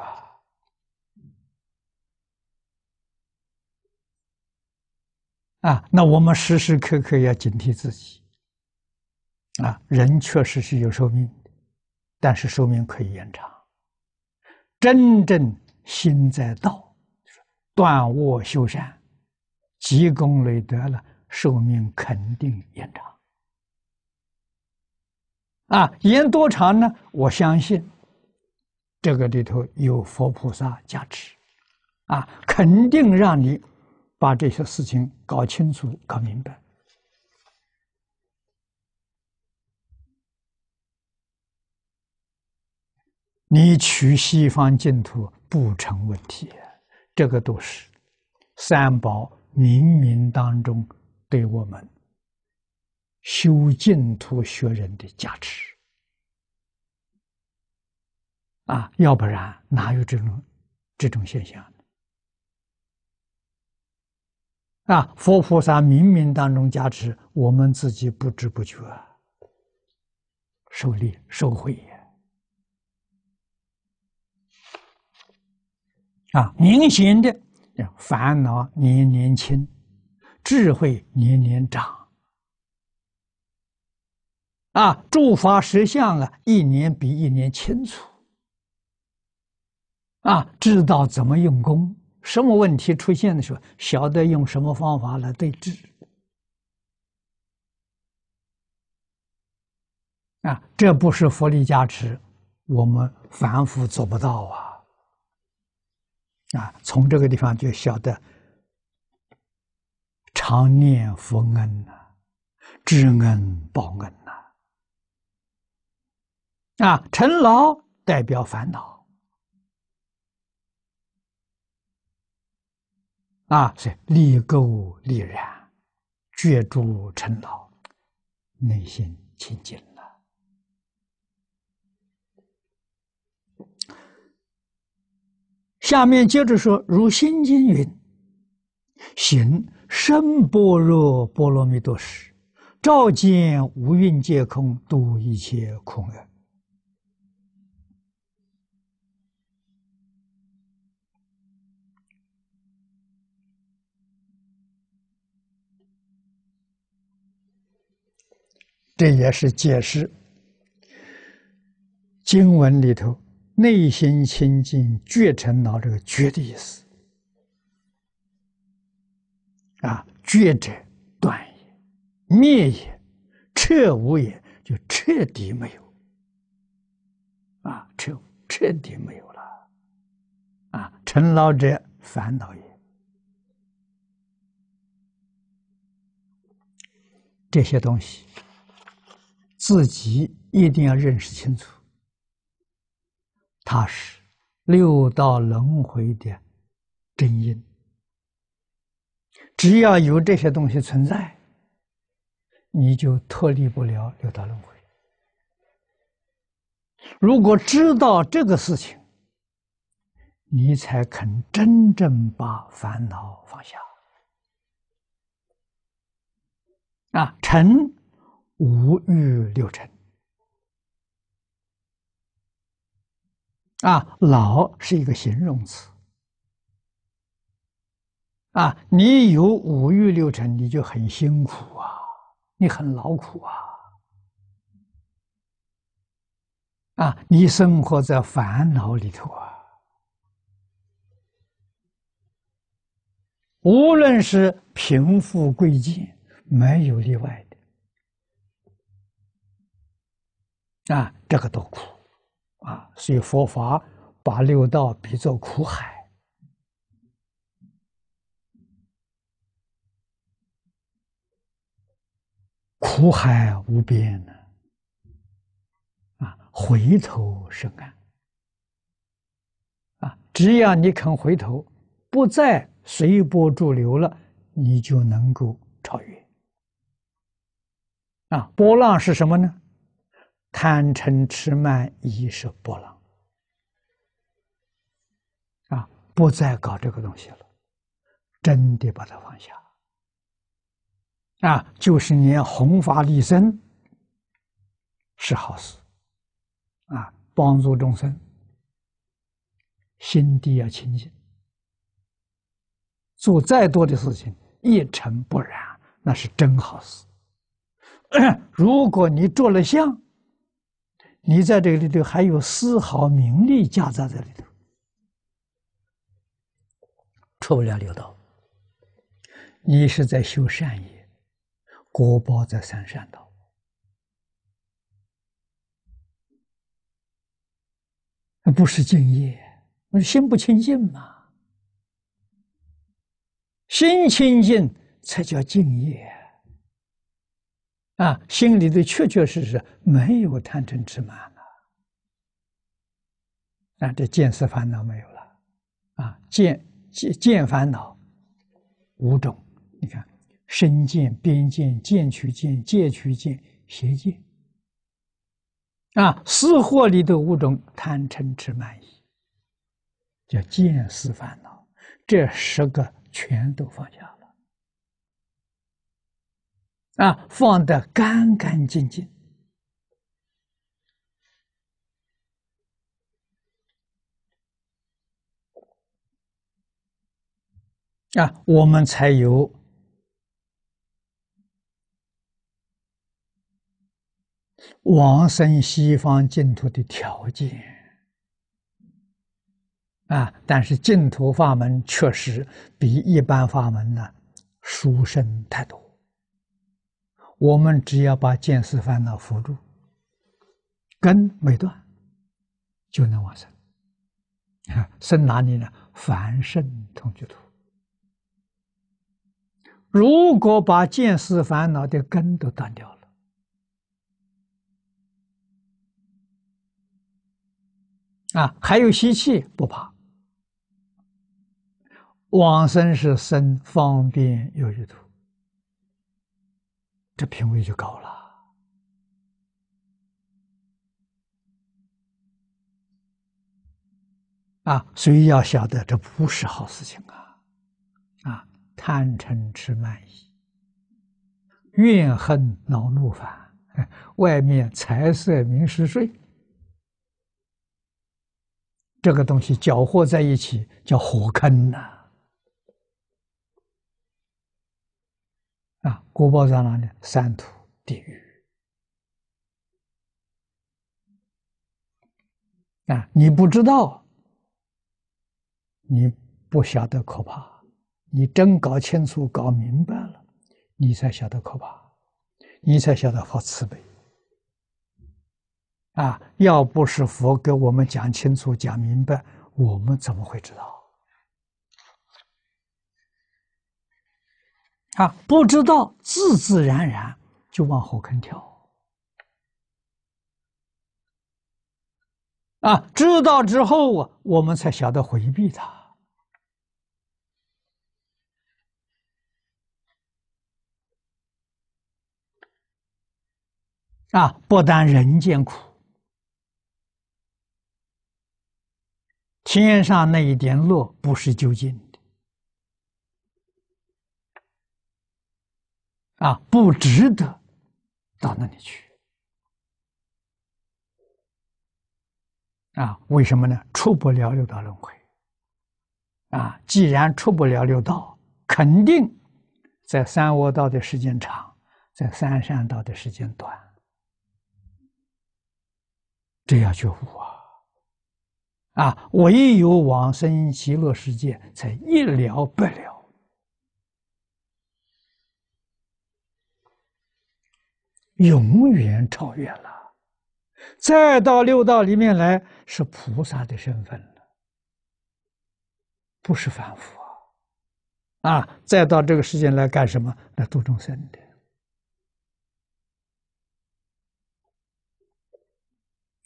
啊，那我们时时刻刻要警惕自己。啊，人确实是有寿命的，但是寿命可以延长。真正心在道，就是断恶修善，积功累德了，寿命肯定延长。啊，延多长呢？我相信，这个里头有佛菩萨加持，啊，肯定让你把这些事情搞清楚、搞明白。你取西方净土不成问题，这个都是三宝冥冥当中对我们。修净土学人的加持啊，要不然哪有这种这种现象呢？啊，佛菩萨冥冥当中加持，我们自己不知不觉受力受惠也啊，明显的烦恼年年轻，智慧年年长。啊，诸法实相啊，一年比一年清楚。啊，知道怎么用功，什么问题出现的时候，晓得用什么方法来对治。啊，这不是佛力加持，我们凡夫做不到啊。啊，从这个地方就晓得常念佛恩呐，知恩报恩。啊，尘劳代表烦恼，啊，是离垢力染，觉诸尘劳，内心清净了。下面接着说，如心经云：“行深般若波罗蜜多时，照见五蕴皆空，度一切苦厄。”这也是解释经文里头“内心清净，绝尘劳”这个“绝”的意思。啊，绝者断也，灭也，彻无也就彻底没有。啊，彻彻底没有了。啊，尘劳者烦恼也，这些东西。自己一定要认识清楚，它是六道轮回的真因。只要有这些东西存在，你就脱离不了六道轮回。如果知道这个事情，你才肯真正把烦恼放下啊！成。五欲六尘，啊，老是一个形容词。啊，你有五欲六尘，你就很辛苦啊，你很劳苦啊，啊，你生活在烦恼里头啊。无论是贫富贵贱，没有例外。啊，这个多苦啊！所以佛法把六道比作苦海，苦海无边呢。啊，回头是岸。啊，只要你肯回头，不再随波逐流了，你就能够超越。啊，波浪是什么呢？贪嗔痴慢疑是波浪，啊，不再搞这个东西了，真的把它放下啊，就是你弘法利生是好事，啊，帮助众生，心地要清净，做再多的事情一尘不染，那是真好事。如果你做了相，你在这个里头还有丝毫名利夹杂在里头，出不了六道。你是在修善业，果报在三善道。不是敬业，我心不清净嘛，心清净才叫敬业。啊，心里头确确实实没有贪嗔痴慢了，啊，这见思烦恼没有了，啊，见见见烦恼五种，你看身见、边见、见取见、戒取见、邪见，啊，四惑里的五种贪嗔痴慢疑，叫见思烦恼，这十个全都放下。啊，放得干干净净啊，我们才有往生西方净土的条件啊。但是净土法门确实比一般法门呢殊胜太多。我们只要把见思烦恼扶住，根没断，就能往生。啊，生哪里呢？凡圣同居土。如果把见思烦恼的根都断掉了，啊，还有吸气不怕，往生是生方便有余土。这品位就高了啊！所以要晓得，这不是好事情啊！啊，贪嗔痴慢疑、怨恨恼怒烦，外面财色名食睡，这个东西搅和在一起，叫火坑呐。啊，果报在哪里？三途地狱。啊，你不知道，你不晓得可怕，你真搞清楚、搞明白了，你才晓得可怕，你才晓得好慈悲。啊，要不是佛给我们讲清楚、讲明白，我们怎么会知道？啊，不知道，自自然然就往后坑跳。啊，知道之后啊，我们才晓得回避它。啊，不担人间苦，天上那一点乐，不是究竟。啊，不值得到那里去。啊，为什么呢？出不了六道轮回。啊，既然出不了六道，肯定在三恶道的时间长，在三善道的时间短。这样觉悟啊，啊，唯有往生极乐世界才一了百了。永远超越了，再到六道里面来是菩萨的身份了，不是凡夫啊！啊，再到这个世间来干什么？来度众生的，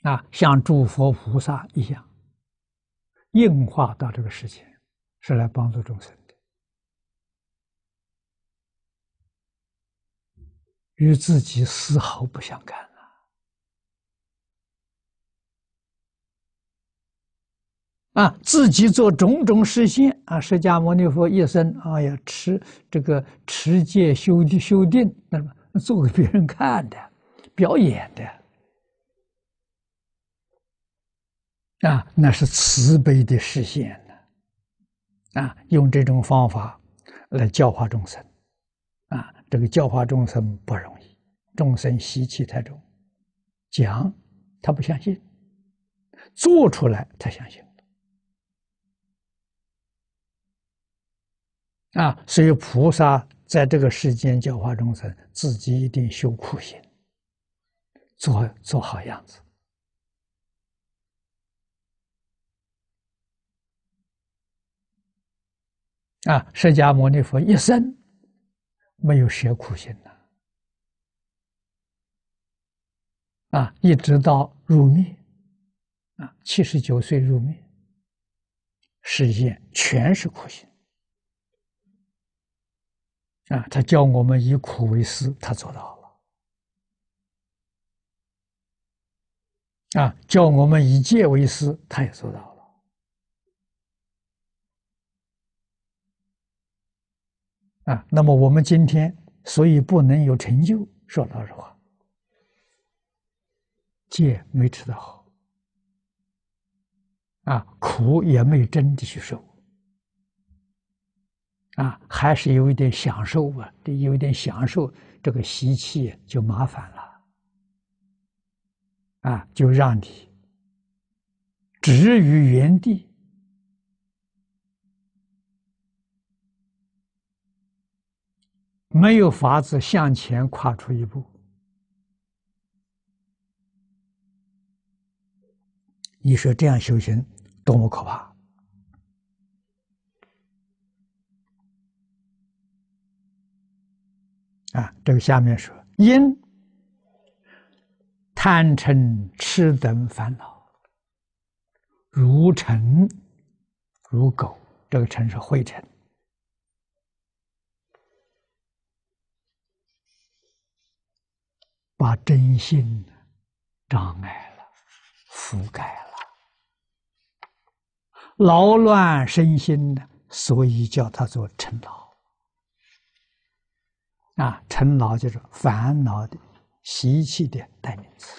啊，像诸佛菩萨一样，硬化到这个世间，是来帮助众生。与自己丝毫不相干了啊！自己做种种实现啊，释迦牟尼佛一生啊，要持这个持戒修修定，那什么做给别人看的，表演的啊，那是慈悲的视现呢啊，用这种方法来教化众生。这个教化众生不容易，众生习气太重，讲他不相信，做出来他相信啊。所以菩萨在这个世间教化众生，自己一定修苦行，做做好样子啊。释迦牟尼佛一生。没有学苦行的，啊，一直到入灭，啊，七十九岁入灭，世间全是苦行，啊，他教我们以苦为师，他做到了，啊，教我们以戒为师，他也做到了。啊，那么我们今天所以不能有成就，说老实话，戒没吃得好，啊，苦也没有真的去受，啊，还是有一点享受吧，这有一点享受，这个习气就麻烦了，啊，就让你止于原地。没有法子向前跨出一步，你说这样修行多么可怕！啊，这个下面说因贪嗔痴等烦恼如尘如狗，这个尘是灰尘。把真心障碍了，覆盖了，劳乱身心的，所以叫他做尘劳。啊，尘劳就是烦恼的习气的代名词。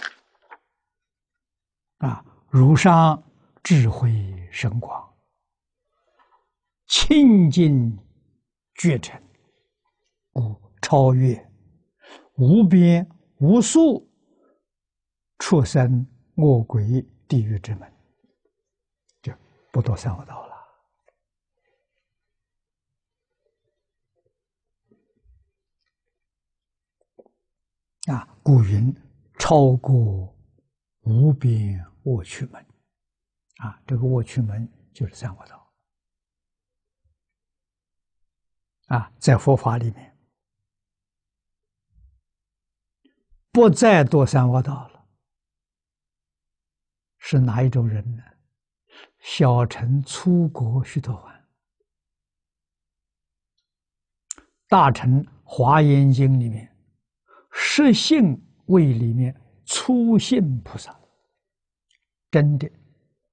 啊，儒商智慧深广，清净绝尘，故超越无边。无数出生恶鬼地狱之门，就不多三恶道了。啊，古云超过无边卧曲门，啊，这个卧曲门就是三恶道，啊，在佛法里面。不再多三恶道了，是哪一种人呢？小乘出国须陀洹，大乘华严经里面，摄性位里面出信菩萨，真的，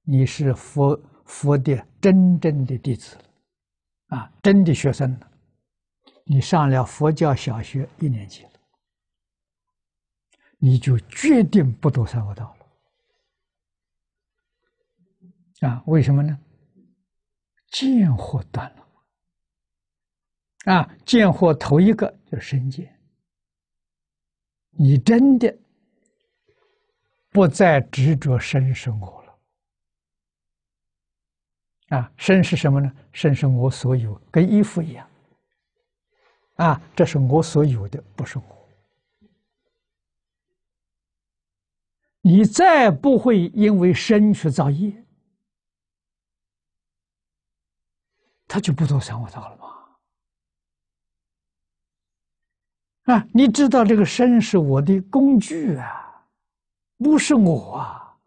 你是佛佛的真正的弟子啊，真的学生了，你上了佛教小学一年级。你就决定不走三恶道了啊？为什么呢？见惑断了啊！见惑头一个就是身见，你真的不再执着身生活了啊？身是什么呢？身是我所有，跟衣服一样啊，这是我所有的，不是我。你再不会因为身去造业，他就不做想我造了吧？啊，你知道这个身是我的工具啊，不是我啊！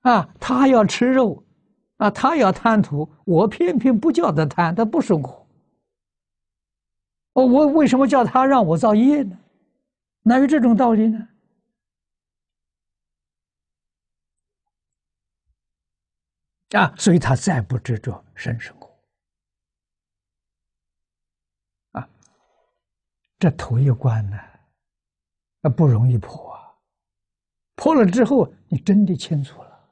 啊，他要吃肉，啊，他要贪图，我偏偏不叫他贪，他不是我。哦，我为什么叫他让我造业呢？哪有这种道理呢？啊，所以他再不执着，生是苦。啊，这头一关呢，那不容易破啊。破了之后，你真的清楚了，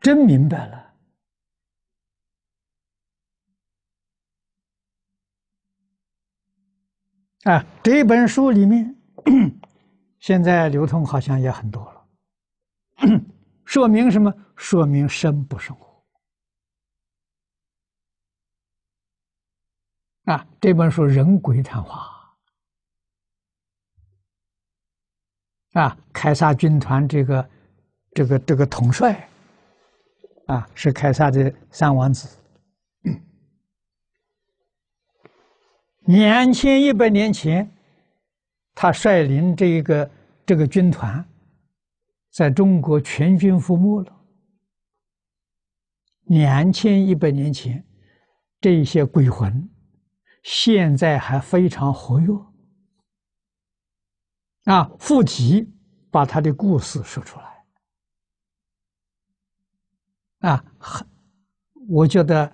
真明白了。啊，这本书里面，现在流通好像也很多了。说明什么？说明生不生活。啊，这本书《人鬼谈话》啊，凯撒军团这个这个这个统帅啊，是凯撒的三王子。两 千一百年前，他率领这个这个军团。在中国全军覆没了。两千一百年前，这些鬼魂现在还非常活跃。啊，附体把他的故事说出来。啊，很，我觉得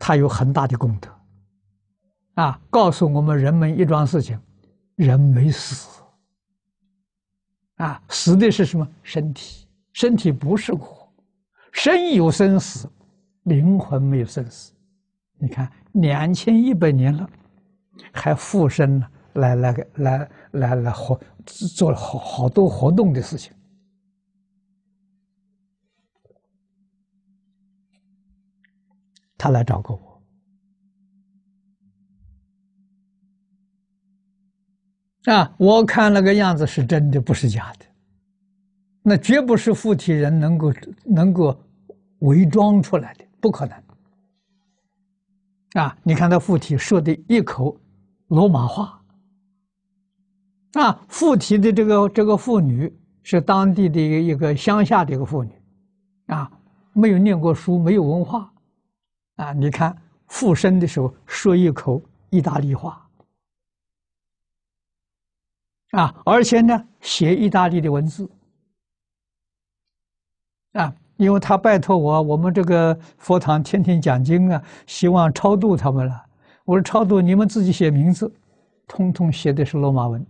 他有很大的功德。啊，告诉我们人们一桩事情：人没死。啊，死的是什么？身体，身体不是活，生有生死，灵魂没有生死。你看，两千一百年了，还附身了，来来个来来来活，做了好好多活动的事情，他来找过我。啊！我看那个样子是真的，不是假的。那绝不是附体人能够能够伪装出来的，不可能。啊！你看他附体说的一口罗马话。啊，附体的这个这个妇女是当地的一个乡下的一个妇女，啊，没有念过书，没有文化，啊，你看附身的时候说一口意大利话。啊，而且呢，写意大利的文字。啊，因为他拜托我，我们这个佛堂天天讲经啊，希望超度他们了。我说超度你们自己写名字，通通写的是罗马文。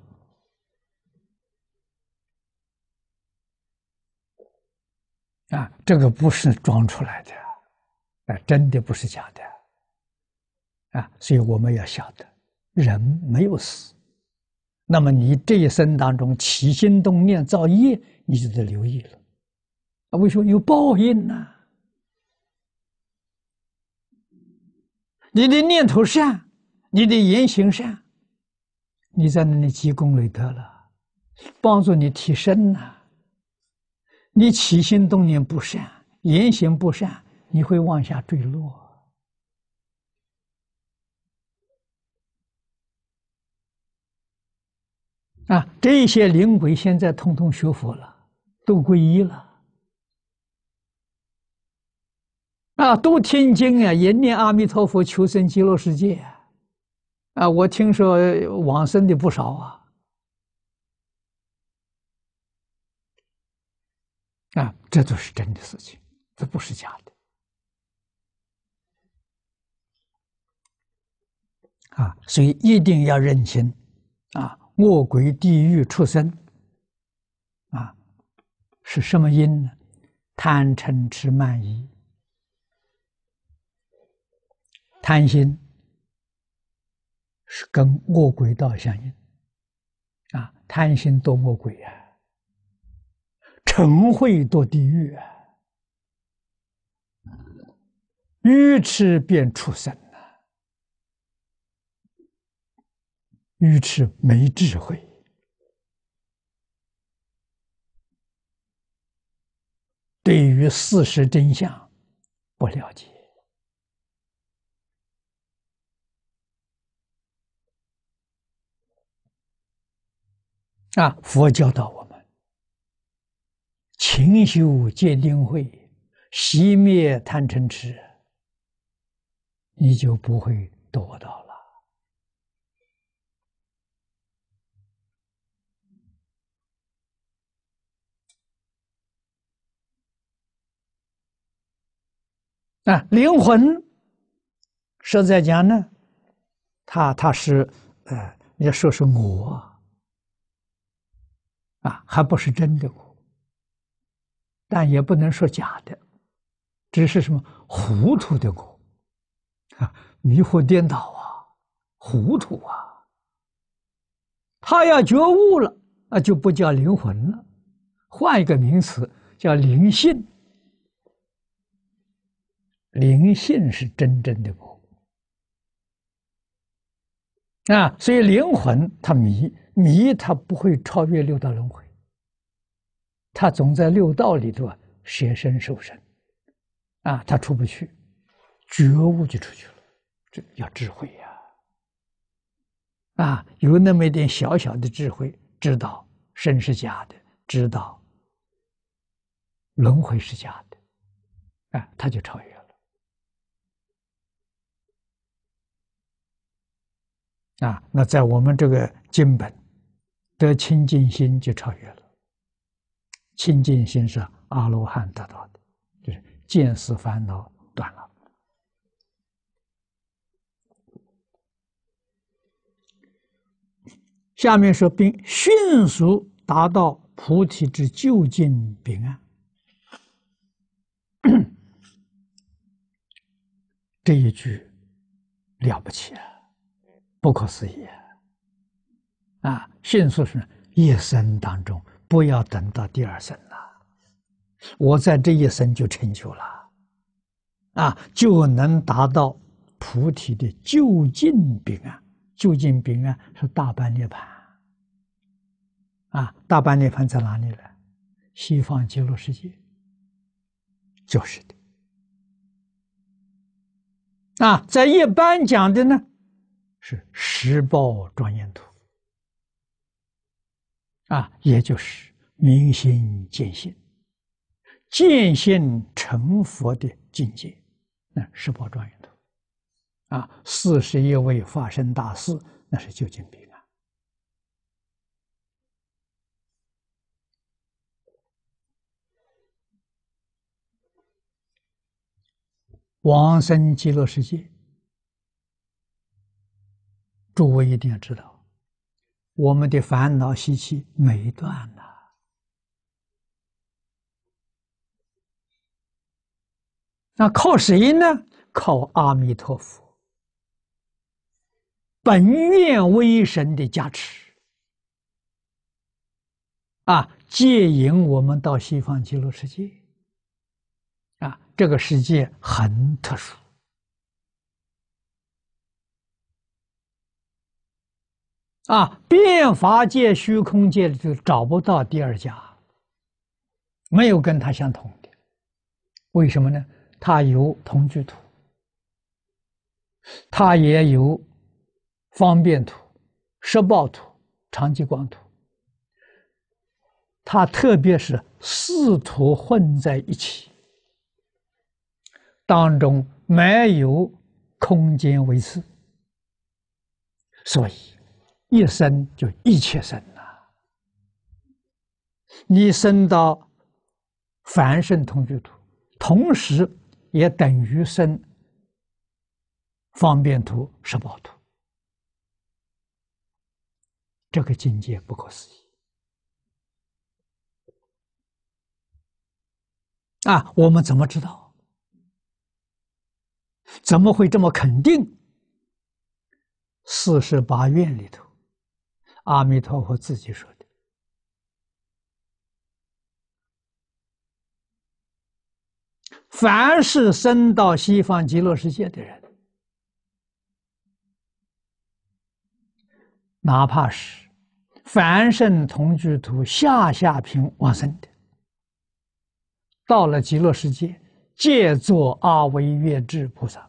啊，这个不是装出来的，啊，真的不是假的。啊，所以我们要晓得，人没有死。那么你这一生当中起心动念造业，你就得留意了。啊，为什么有报应呢？你的念头善，你的言行善，你在那里积功累德了，帮助你提升呢。你起心动念不善，言行不善，你会往下坠落。啊，这些灵鬼现在统统学佛了，都皈依了，啊，都听经啊，也念阿弥陀佛，求生极乐世界，啊，我听说往生的不少啊，啊，这都是真的事情，这不是假的，啊，所以一定要认清，啊。恶鬼地狱出生，啊，是什么因呢？贪嗔痴慢疑，贪心是跟恶鬼道相应，啊，贪心多恶鬼啊，嗔恚多地狱啊，愚痴便出生。愚痴没智慧，对于事实真相不了解啊！佛教导我们：勤修戒定慧，熄灭贪嗔痴，你就不会堕到了。啊，灵魂，说在讲呢。他他是，呃，你要说说我，啊，还不是真的我，但也不能说假的，只是什么糊涂的我，啊，迷惑颠倒啊，糊涂啊。他要觉悟了，那就不叫灵魂了，换一个名词叫灵性。灵性是真正的我啊，所以灵魂它迷迷，它不会超越六道轮回，它总在六道里头啊，舍身受身啊，它出不去，觉悟就出去了，这要智慧呀啊，有那么一点小小的智慧，知道身是假的，知道轮回是假的，啊，他就超越。啊，那在我们这个经本，得清净心就超越了。清净心是阿罗汉得到的，就是见思烦恼断了。下面说，并迅速达到菩提之究竟彼岸。这一句了不起啊！不可思议啊！迅速是，一生当中不要等到第二生了，我在这一生就成就了，啊，就能达到菩提的究竟彼岸。究竟彼岸是大般涅槃，啊，大般涅槃在哪里呢？西方极乐世界，就是的。啊，在一般讲的呢。是十报庄严图啊，也就是明心见性、见性成佛的境界。那十报庄严图啊，四十一位化身大士，那是究竟彼岸。往生极乐世界。诸位一定要知道，我们的烦恼习气没断呐。那靠谁呢？靠阿弥陀佛，本愿威神的加持啊，接引我们到西方极乐世界。啊，这个世界很特殊。啊，变法界、虚空界就找不到第二家，没有跟他相同的。为什么呢？他有同居土，他也有方便土、十报土、长寂光土，他特别是四土混在一起，当中没有空间维持，所以。一生就一切生了，你生到凡圣同居土，同时也等于生方便土、十宝土，这个境界不可思议啊！我们怎么知道？怎么会这么肯定？四十八愿里头。阿弥陀佛自己说的：“凡是生到西方极乐世界的人，哪怕是凡圣同居图下下品往生的，到了极乐世界，借作阿维越智菩萨。”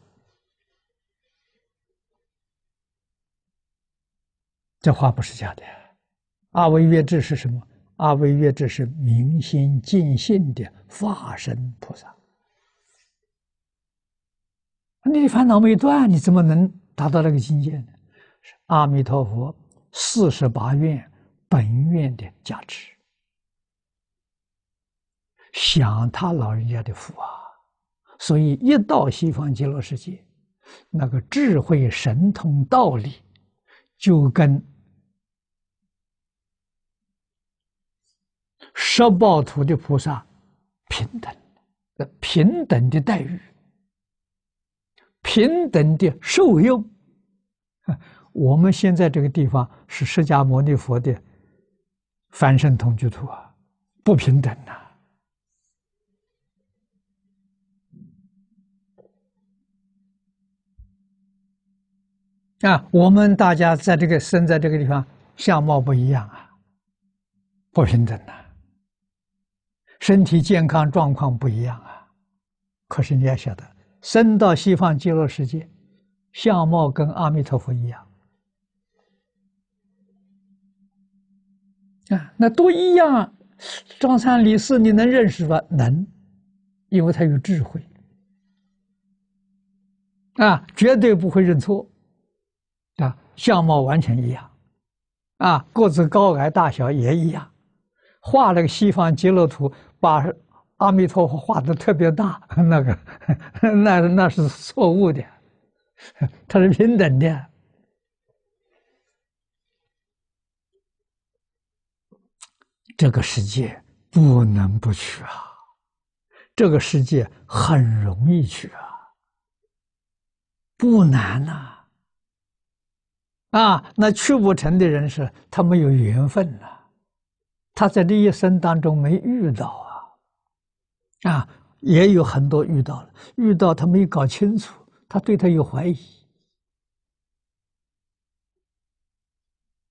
这话不是假的，阿弥月智是什么？阿弥月智是明心净心的化身菩萨。你烦恼没断，你怎么能达到那个境界呢？阿弥陀佛四十八愿本愿的价值，享他老人家的福啊！所以一到西方极乐世界，那个智慧神通道理，就跟。十宝图的菩萨平等，平等的待遇，平等的受用。我们现在这个地方是释迦牟尼佛的凡圣同居土啊，不平等呐！啊，我们大家在这个生在这个地方，相貌不一样啊，不平等呐。身体健康状况不一样啊，可是你要晓得，生到西方极乐世界，相貌跟阿弥陀佛一样啊，那都一样。张三李四你能认识吧？能，因为他有智慧啊，绝对不会认错啊，相貌完全一样，啊，个子高矮大小也一样，画了个西方极乐图。把阿弥陀佛画的特别大，那个那那是错误的，它是平等的。这个世界不能不去啊，这个世界很容易去啊，不难呐。啊，那去不成的人是他没有缘分呐，他在这一生当中没遇到啊。啊，也有很多遇到了，遇到他没有搞清楚，他对他有怀疑，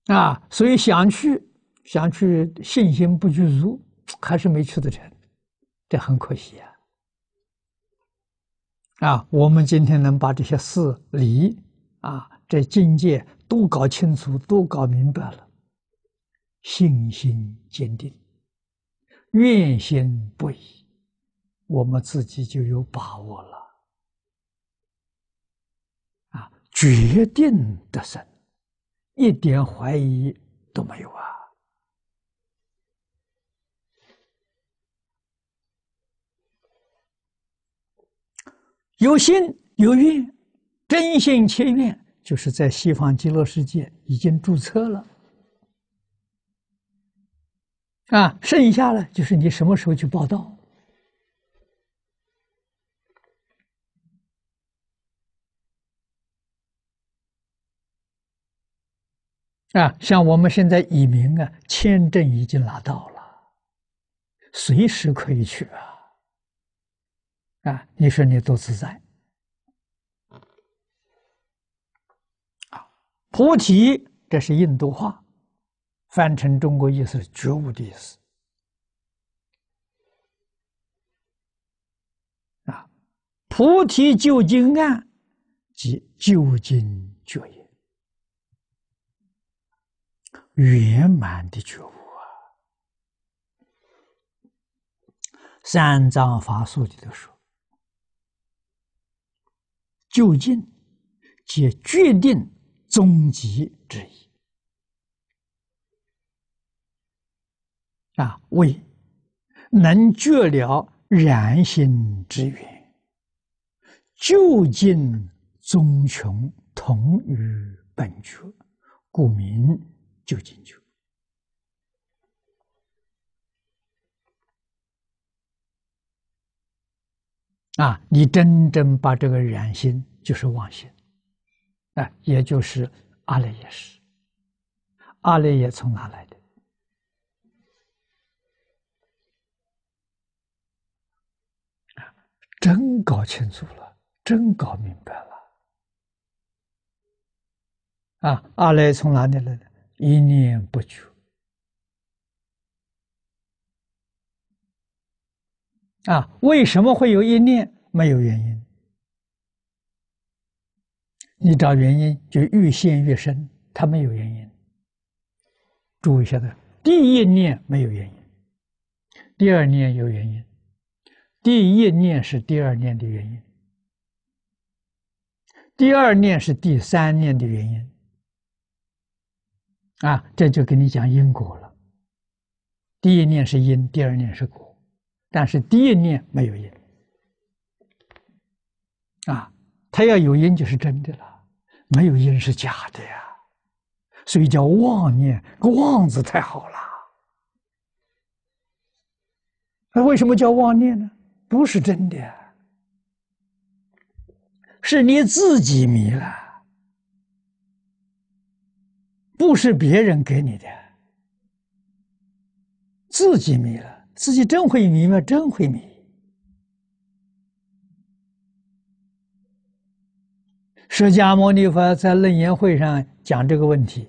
啊，所以想去想去信心不具足，还是没去得成，这很可惜啊。啊，我们今天能把这些事理啊，这境界都搞清楚，都搞明白了，信心坚定，愿心不移。我们自己就有把握了，啊，决定的神，一点怀疑都没有啊！有心有愿，真心切愿，就是在西方极乐世界已经注册了，啊，剩下呢，就是你什么时候去报道。啊，像我们现在移民啊，签证已经拿到了，随时可以去啊。啊，你说你多自在。啊，菩提，这是印度话，翻成中国意思，觉悟的意思。啊，菩提究竟案，即究竟觉也。圆满的觉悟啊！三藏法说的都说，究竟即决定终极之意啊，为能觉了然心之源，究竟终穷同于本觉，故名。就进去啊！你真正把这个染心就是妄心，啊，也就是阿赖也是，阿赖也从哪来的？啊，真搞清楚了，真搞明白了。啊，阿赖从哪里来的？一念不除，啊，为什么会有一念没有原因？你找原因就越陷越深，他没有原因。注意一下的，第一念没有原因，第二念有原因，第一念是第二念的原因，第二念是第三念的原因。啊，这就跟你讲因果了。第一念是因，第二念是果，但是第一念没有因。啊，它要有因就是真的了，没有因是假的呀。所以叫妄念，妄字太好了。那为什么叫妄念呢？不是真的，是你自己迷了。不是别人给你的，自己迷了，自己真会迷吗？真会迷？释迦牟尼佛在楞严会上讲这个问题，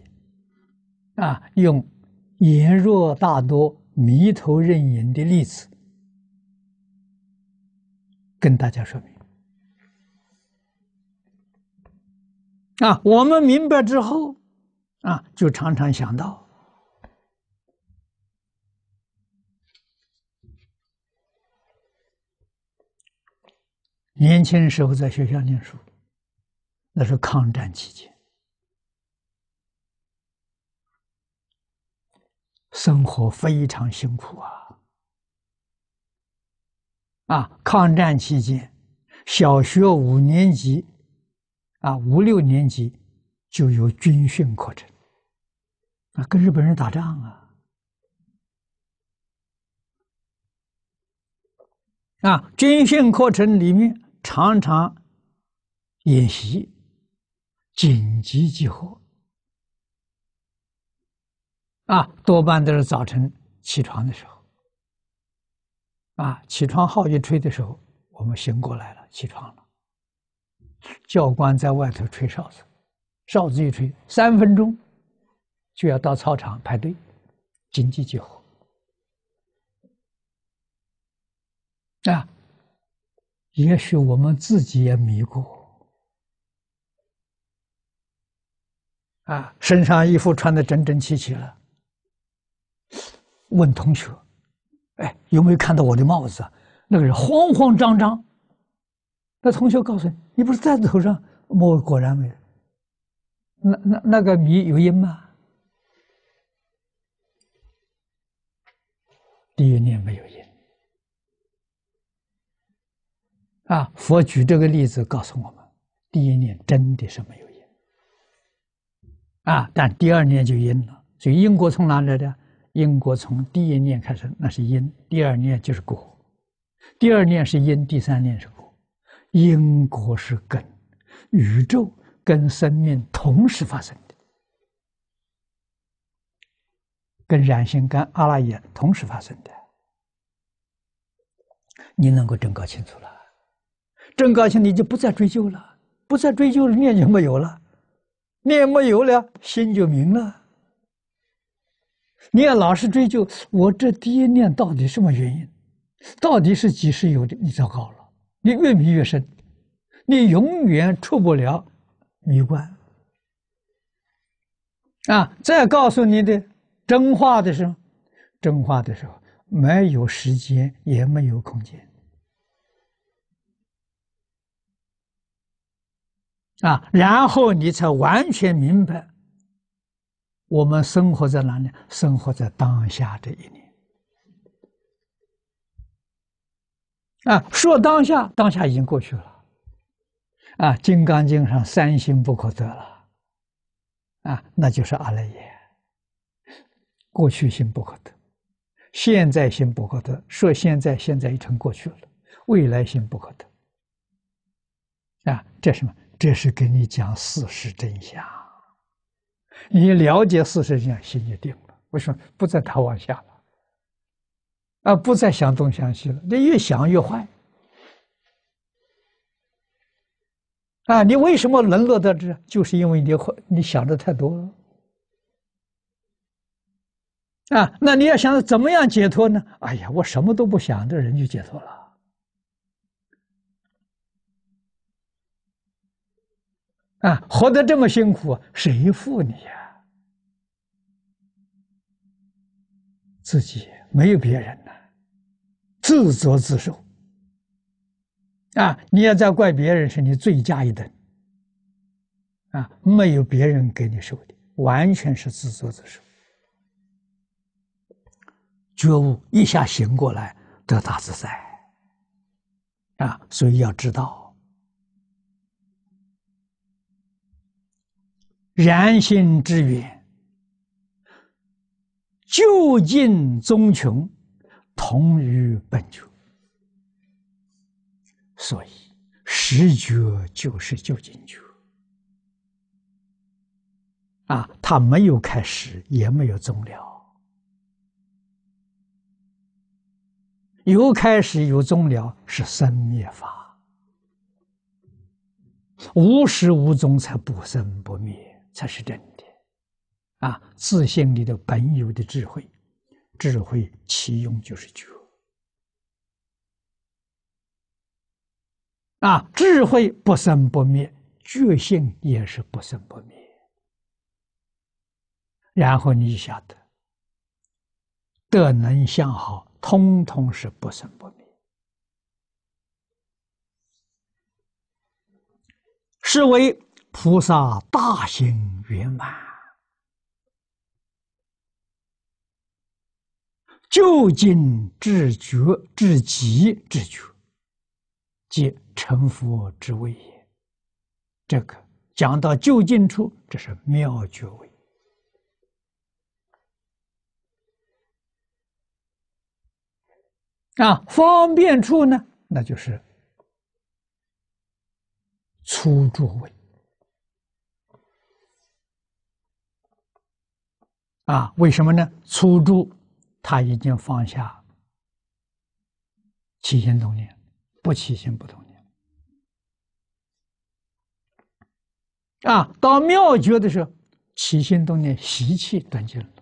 啊，用言若大多迷头认影的例子，跟大家说明。啊，我们明白之后。啊，就常常想到，年轻的时候在学校念书，那是抗战期间，生活非常辛苦啊！啊，抗战期间，小学五年级，啊五六年级就有军训课程。啊，跟日本人打仗啊！啊，军训课程里面常常演习、紧急集合啊，多半都是早晨起床的时候。啊，起床号一吹的时候，我们醒过来了，起床了。教官在外头吹哨子，哨子一吹，三分钟。就要到操场排队，紧急集合。啊，也许我们自己也迷过啊，身上衣服穿的整整齐齐了，问同学：“哎，有没有看到我的帽子？”那个人慌慌张张，那同学告诉你：“你不是在头上？”“我果然没有。”“那那那个谜有音吗？”第一念没有因，啊，佛举这个例子告诉我们，第一念真的是没有因，啊，但第二念就因了。所以因果从哪来的？因果从第一念开始，那是因；第二念就是果，第二念是因，第三念是果。因果是根，宇宙跟生命同时发生。跟染心、跟阿拉耶同时发生的，你能够真搞清楚了，真搞清你就不再追究了，不再追究了，念就没有了，念没有了，心就明了。你要老是追究我这第一念到底什么原因，到底是几时有的？你糟糕了，你越迷越深，你永远出不了迷关啊！再告诉你的。真话的时候，真话的时候没有时间，也没有空间，啊，然后你才完全明白，我们生活在哪里？生活在当下这一年，啊，说当下，当下已经过去了，啊，《金刚经》上“三心不可得了”，啊，那就是阿赖耶。过去心不可得，现在心不可得，说现在现在已成过去了；未来心不可得，啊，这什么？这是给你讲事实真相。你了解事实真相，心就定了。为什么不再逃往下了？啊，不再想东想西了？你越想越坏。啊，你为什么沦落到这？就是因为你坏，你想的太多了。啊，那你要想怎么样解脱呢？哎呀，我什么都不想，这人就解脱了。啊，活得这么辛苦，谁负你呀？自己没有别人呐，自作自受。啊，你要再怪别人，是你罪加一等。啊，没有别人给你受的，完全是自作自受。觉悟一下，醒过来得大自在啊！所以要知道，然心之远，究竟中穷，同于本穷。所以实觉就是究竟觉啊！他没有开始，也没有终了。由开始有终了是生灭法，无始无终才不生不灭，才是真的。啊，自信里头本有的智慧，智慧其用就是觉。啊，智慧不生不灭，觉性也是不生不灭。然后你就晓得，德能相好。通通是不生不灭，是为菩萨大行圆满，究竟至觉至极至觉，即成佛之位也。这个讲到究竟处，这是妙觉。啊，方便处呢？那就是粗住位。啊，为什么呢？粗住他已经放下起心动念，不起心不动念。啊，到妙觉的时候，起心动念习气断尽了。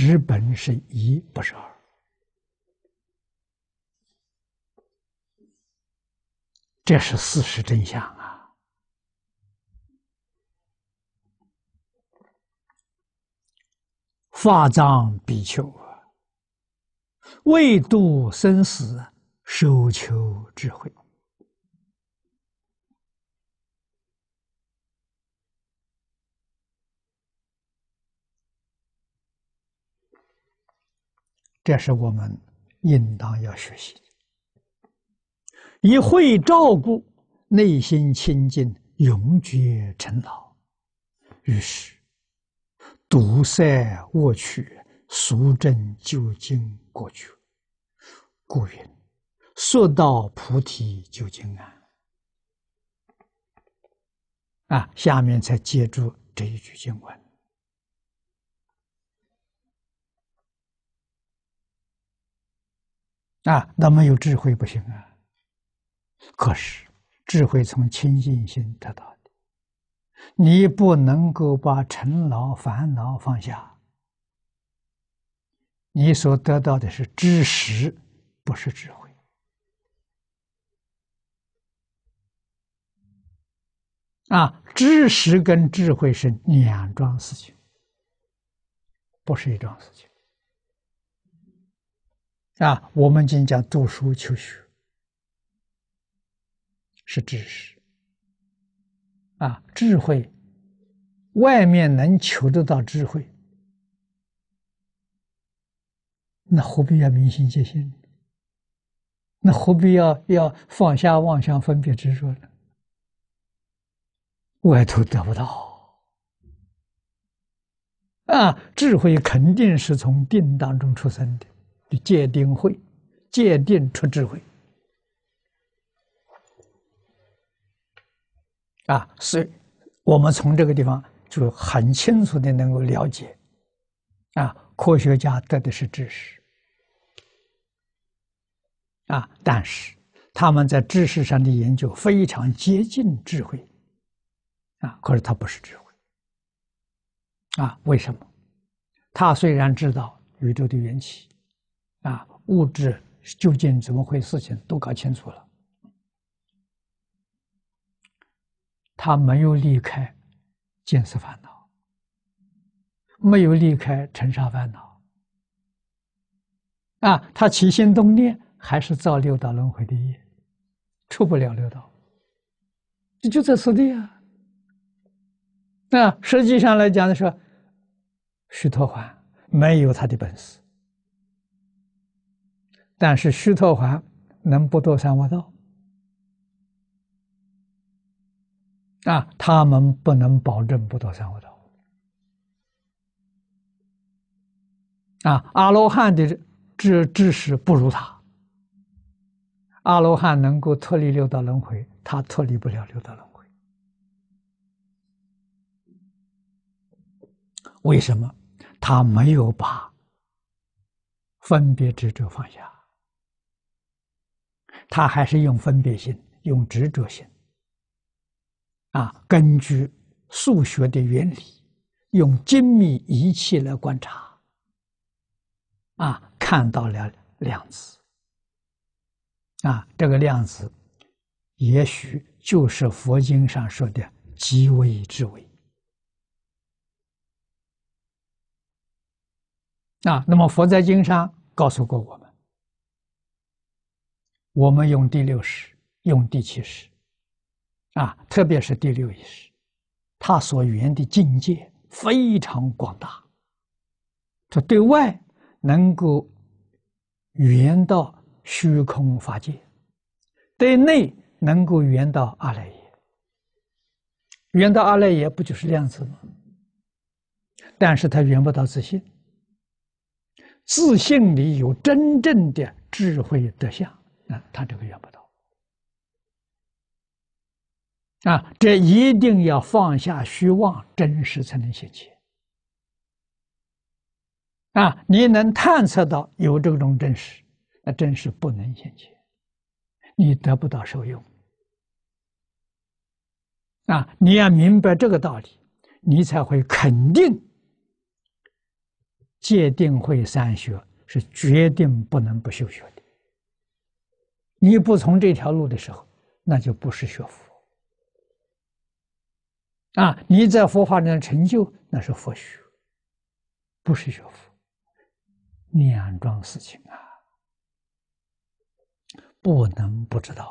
十本是一，不是二，这是事实真相啊！法藏比丘，未度生死，守求智慧。这是我们应当要学习的。以会照顾内心清净，永绝尘劳。于是，独塞卧去，俗证究竟过去。故云：“说到菩提究竟啊！”啊，下面才接住这一句经文。啊，那没有智慧不行啊。可是，智慧从清净心得到的。你不能够把尘劳烦恼放下，你所得到的是知识，不是智慧。啊，知识跟智慧是两桩事情，不是一桩事情。啊，我们今讲读书求学是知识啊，智慧外面能求得到智慧，那何必要明心见性？那何必要要放下妄想分别执着呢？外头得不到啊，智慧肯定是从定当中出生的。的界定会，界定出智慧，啊，是我们从这个地方就很清楚的能够了解，啊，科学家得的是知识，啊，但是他们在知识上的研究非常接近智慧，啊，可是他不是智慧，啊，为什么？他虽然知道宇宙的缘起。啊，物质究竟怎么回事情都搞清楚了，他没有离开见识烦恼，没有离开尘沙烦恼，啊，他起心动念还是造六道轮回的业，出不了六道，这就这说的呀。那实际上来讲的说，虚陀环没有他的本事。但是须陀环能不堕三果道，啊，他们不能保证不堕三果道。啊，阿罗汉的知知识不如他，阿罗汉能够脱离六道轮回，他脱离不了六道轮回。为什么？他没有把分别执着放下。他还是用分别心，用执着心，啊，根据数学的原理，用精密仪器来观察，啊，看到了量子，啊，这个量子，也许就是佛经上说的极微之微，啊，那么佛在经上告诉过我们。我们用第六识，用第七识，啊，特别是第六意识，它所缘的境界非常广大，它对外能够圆到虚空法界，对内能够圆到阿赖耶，圆到阿赖耶不就是这样子吗？但是他圆不到自信，自信里有真正的智慧德相。那他这个要不到啊！这一定要放下虚妄，真实才能现起啊！你能探测到有这种真实，那真实不能现起，你得不到受用啊！你要明白这个道理，你才会肯定界定会三学是决定不能不修学。你不从这条路的时候，那就不是学佛啊！你在佛法上成就，那是佛学，不是学佛。两桩事情啊，不能不知道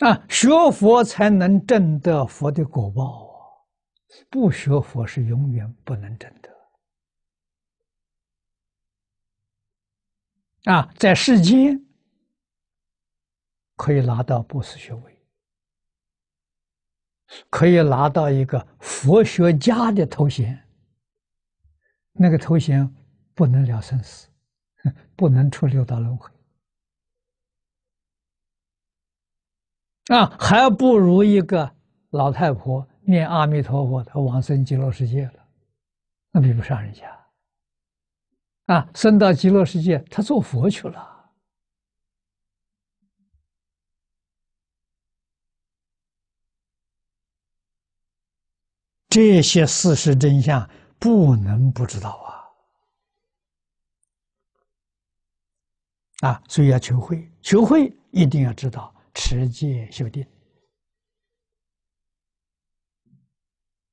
啊！啊，学佛才能证得佛的果报啊，不学佛是永远不能证得。啊，在世间可以拿到博士学位，可以拿到一个佛学家的头衔。那个头衔不能了生死，不能出六道轮回。啊，还不如一个老太婆念阿弥陀佛的往生极乐世界了，那比不上人家。啊，升到极乐世界，他做佛去了。这些事实真相不能不知道啊！啊，所以要求会，求会一定要知道持戒修定。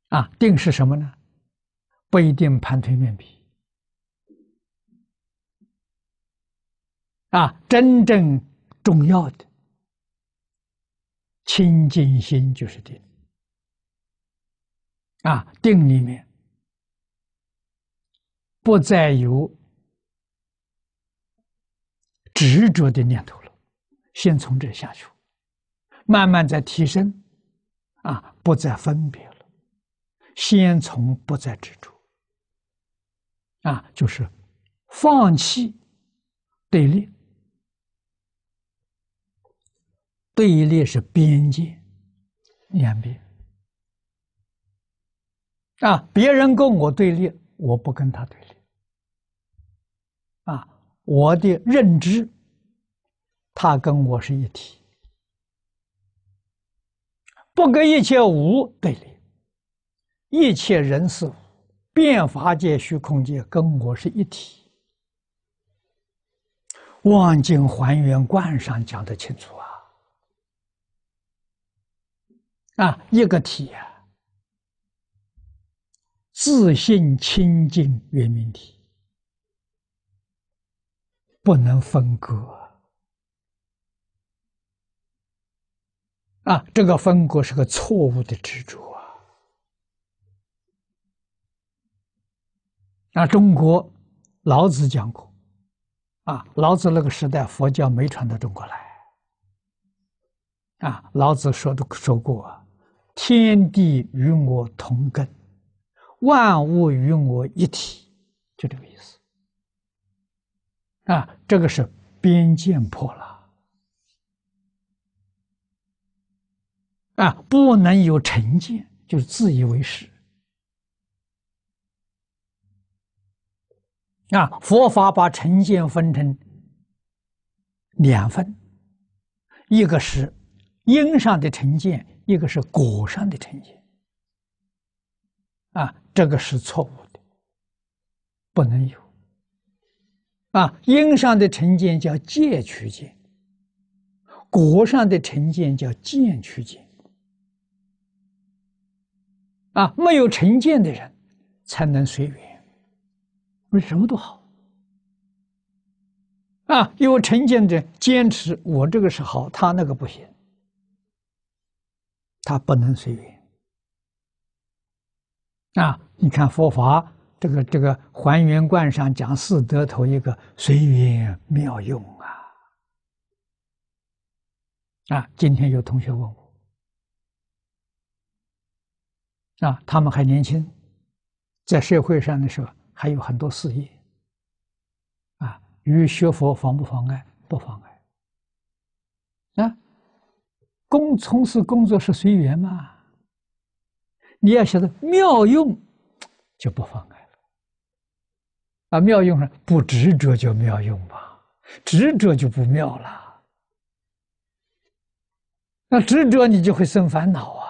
啊，定是什么呢？不一定盘腿面壁。啊，真正重要的清净心就是定。啊，定里面不再有执着的念头了。先从这下去，慢慢再提升。啊，不再分别了，先从不再执着。啊，就是放弃对立。对立是边界，两边啊，别人跟我对立，我不跟他对立啊。我的认知，他跟我是一体，不跟一切无对立，一切人是，变法界、虚空界跟我是一体。望境还原观上讲得清楚啊。啊，一个体啊，自信清净圆明体，不能分割。啊，这个分割是个错误的执着啊。那中国老子讲过，啊，老子那个时代佛教没传到中国来，啊，老子说的说过。天地与我同根，万物与我一体，就这个意思。啊，这个是边见破了，啊，不能有成见，就是自以为是。啊，佛法把成见分成两份，一个是因上的成见。一个是果上的成见，啊，这个是错误的，不能有。啊，因上的成见叫借取见，果上的成见叫见取见。啊，没有成见的人才能随缘，为什么都好。啊，有成见者坚持我这个是好，他那个不行。它不能随缘啊！你看佛法这个这个《还原观》上讲四德头一个随缘妙用啊！啊，今天有同学问我啊，他们还年轻，在社会上的时候还有很多事业啊，与学佛妨不妨碍？不妨碍啊。工从事工作是随缘嘛？你要晓得妙用就不妨碍了啊！妙用上不执着就妙用吧？执着就不妙了。那执着你就会生烦恼啊！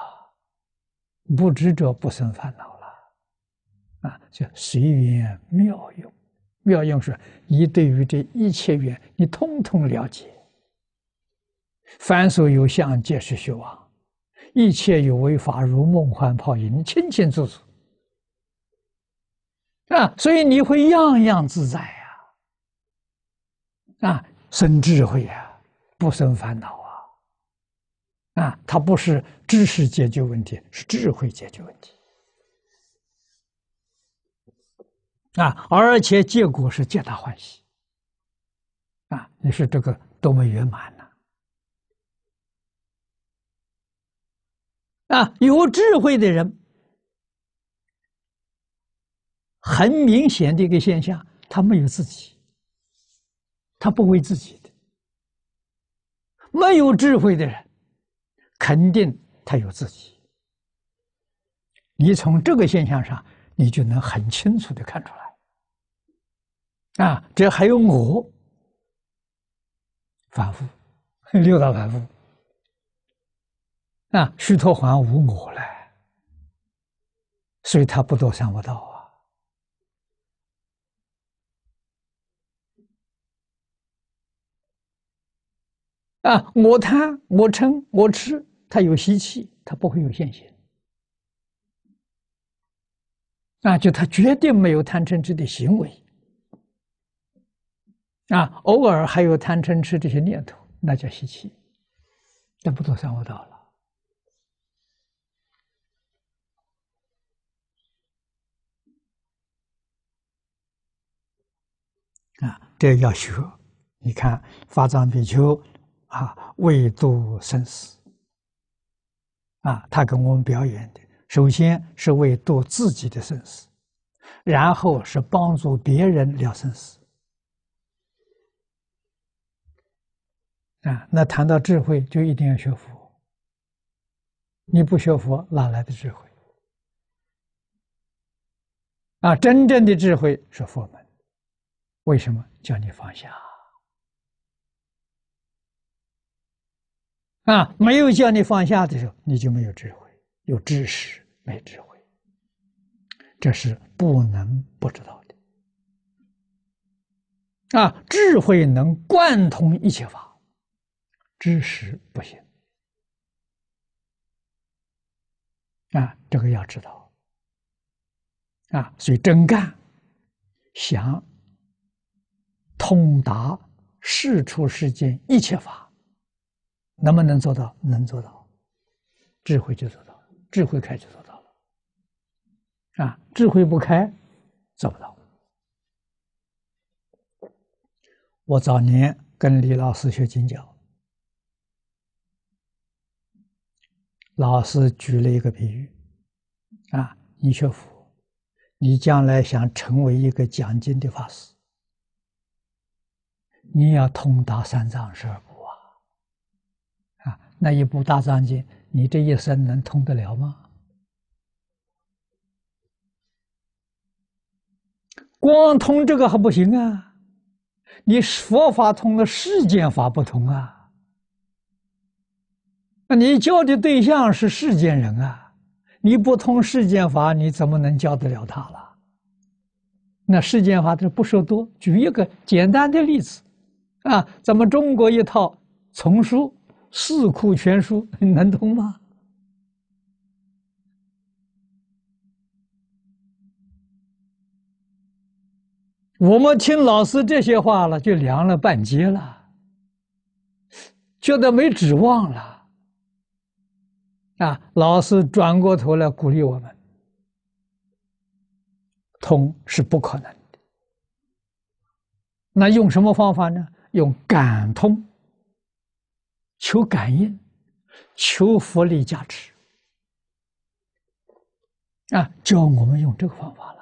不执着不生烦恼了啊！叫随缘妙用，妙用是你对于这一切缘你通通了解。凡所有相，皆是虚妄；一切有为法，如梦幻泡影。你清清楚楚啊，所以你会样样自在呀，啊，生智慧啊，不生烦恼啊，啊，他不是知识解决问题，是智慧解决问题啊，而且结果是皆大欢喜啊，你说这个多么圆满呢？啊，有智慧的人，很明显的一个现象，他没有自己，他不为自己的；没有智慧的人，肯定他有自己。你从这个现象上，你就能很清楚的看出来。啊，这还有我，反复，六大反复。啊，虚脱还无我了，所以他不堕三不道啊！啊，我贪我嗔我吃，他有习气，他不会有现行。那就他绝对没有贪嗔痴的行为啊！偶尔还有贪嗔痴这些念头，那叫习气，但不堕三恶道了。这要学，你看，发藏比丘啊，为度生死啊，他跟我们表演的，首先是为度自己的生死，然后是帮助别人了生死啊。那谈到智慧，就一定要学佛，你不学佛，哪来的智慧？啊，真正的智慧是佛门。为什么叫你放下？啊，没有叫你放下的时候，你就没有智慧，有知识没智慧，这是不能不知道的。啊，智慧能贯通一切法，知识不行。啊，这个要知道。啊，所以真干想。通达事出世间一切法，能不能做到？能做到，智慧就做到了；智慧开就做到了。啊，智慧不开，做不到。我早年跟李老师学经教，老师举了一个比喻：啊，你学佛，你将来想成为一个讲经的法师。你要通达三藏十二部啊，啊，那一部大藏经，你这一生能通得了吗？光通这个还不行啊，你佛法通了，世间法不通啊。那你教的对象是世间人啊，你不通世间法，你怎么能教得了他了？那世间法就不说多，举一个简单的例子。啊，咱们中国一套丛书《四库全书》能 通吗？我们听老师这些话了，就凉了半截了，觉得没指望了。啊，老师转过头来鼓励我们：通是不可能的。那用什么方法呢？用感通，求感应，求佛力加持啊！教我们用这个方法了。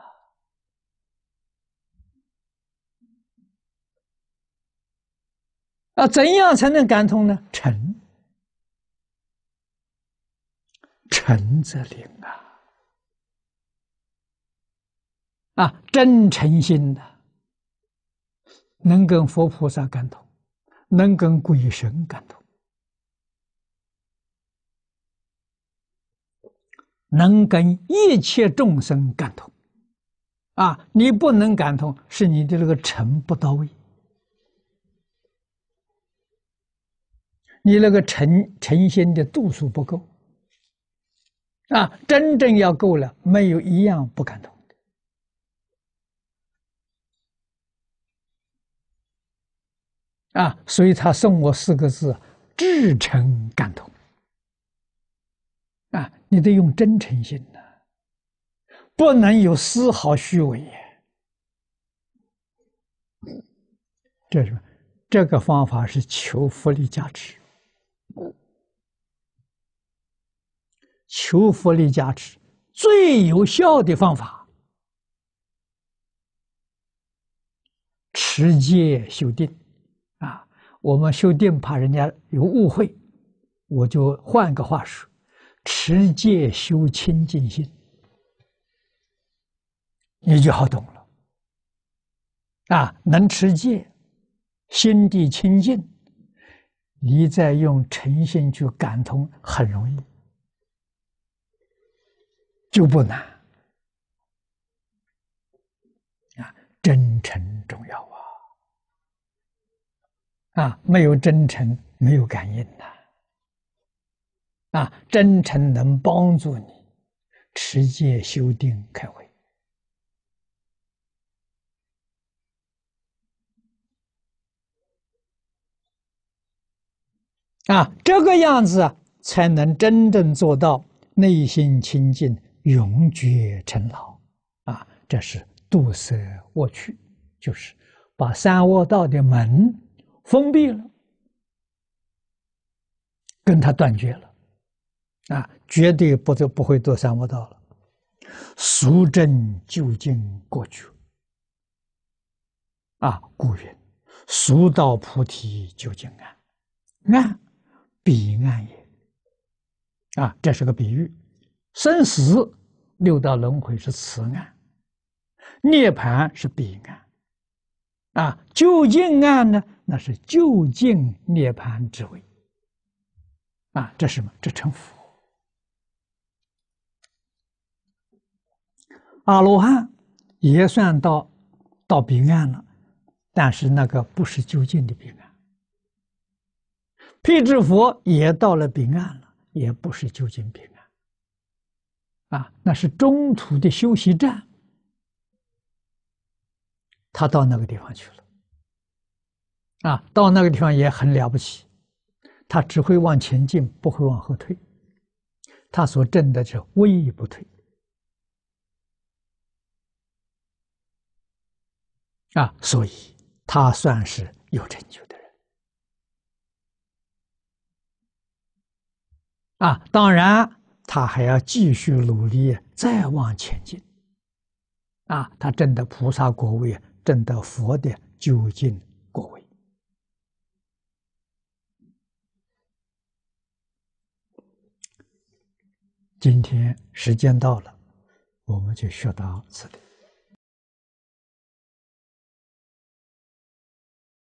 啊，怎样才能感通呢？诚，诚则灵啊！啊，真诚心的。能跟佛菩萨感通，能跟鬼神感同，能跟一切众生感同。啊，你不能感同，是你的那个诚不到位，你那个诚诚心的度数不够。啊，真正要够了，没有一样不感动。啊，所以他送我四个字：“至诚感动。啊，你得用真诚心呐，不能有丝毫虚伪这是这个方法是求佛利加持，求佛利加持最有效的方法，持戒修定。我们修定怕人家有误会，我就换个话说：持戒修清净心，你就好懂了。啊，能持戒，心地清净，你再用诚心去感通，很容易，就不难。啊，真诚重要。啊，没有真诚，没有感应的。啊，真诚能帮助你持戒、修定、开慧。啊，这个样子啊，才能真正做到内心清净，永绝尘劳。啊，这是度舍卧去，就是把三卧道的门。封闭了，跟他断绝了，啊，绝对不就不会走三摩道了。俗真究竟过去，啊，古云：“俗到菩提究竟岸，岸彼岸也。”啊，这是个比喻。生死六道轮回是此岸，涅盘是彼岸。啊，究竟岸呢？那是究竟涅槃之位。啊，这是什么？这成佛。阿罗汉也算到到彼岸了，但是那个不是究竟的彼岸。辟支佛也到了彼岸了，也不是究竟彼岸。啊，那是中途的休息站。他到那个地方去了，啊，到那个地方也很了不起，他只会往前进，不会往后退，他所证的是微不退，啊，所以他算是有成就的人，啊，当然他还要继续努力，再往前进，啊，他证的菩萨果位啊。证得佛的究竟果位。今天时间到了，我们就学到此地。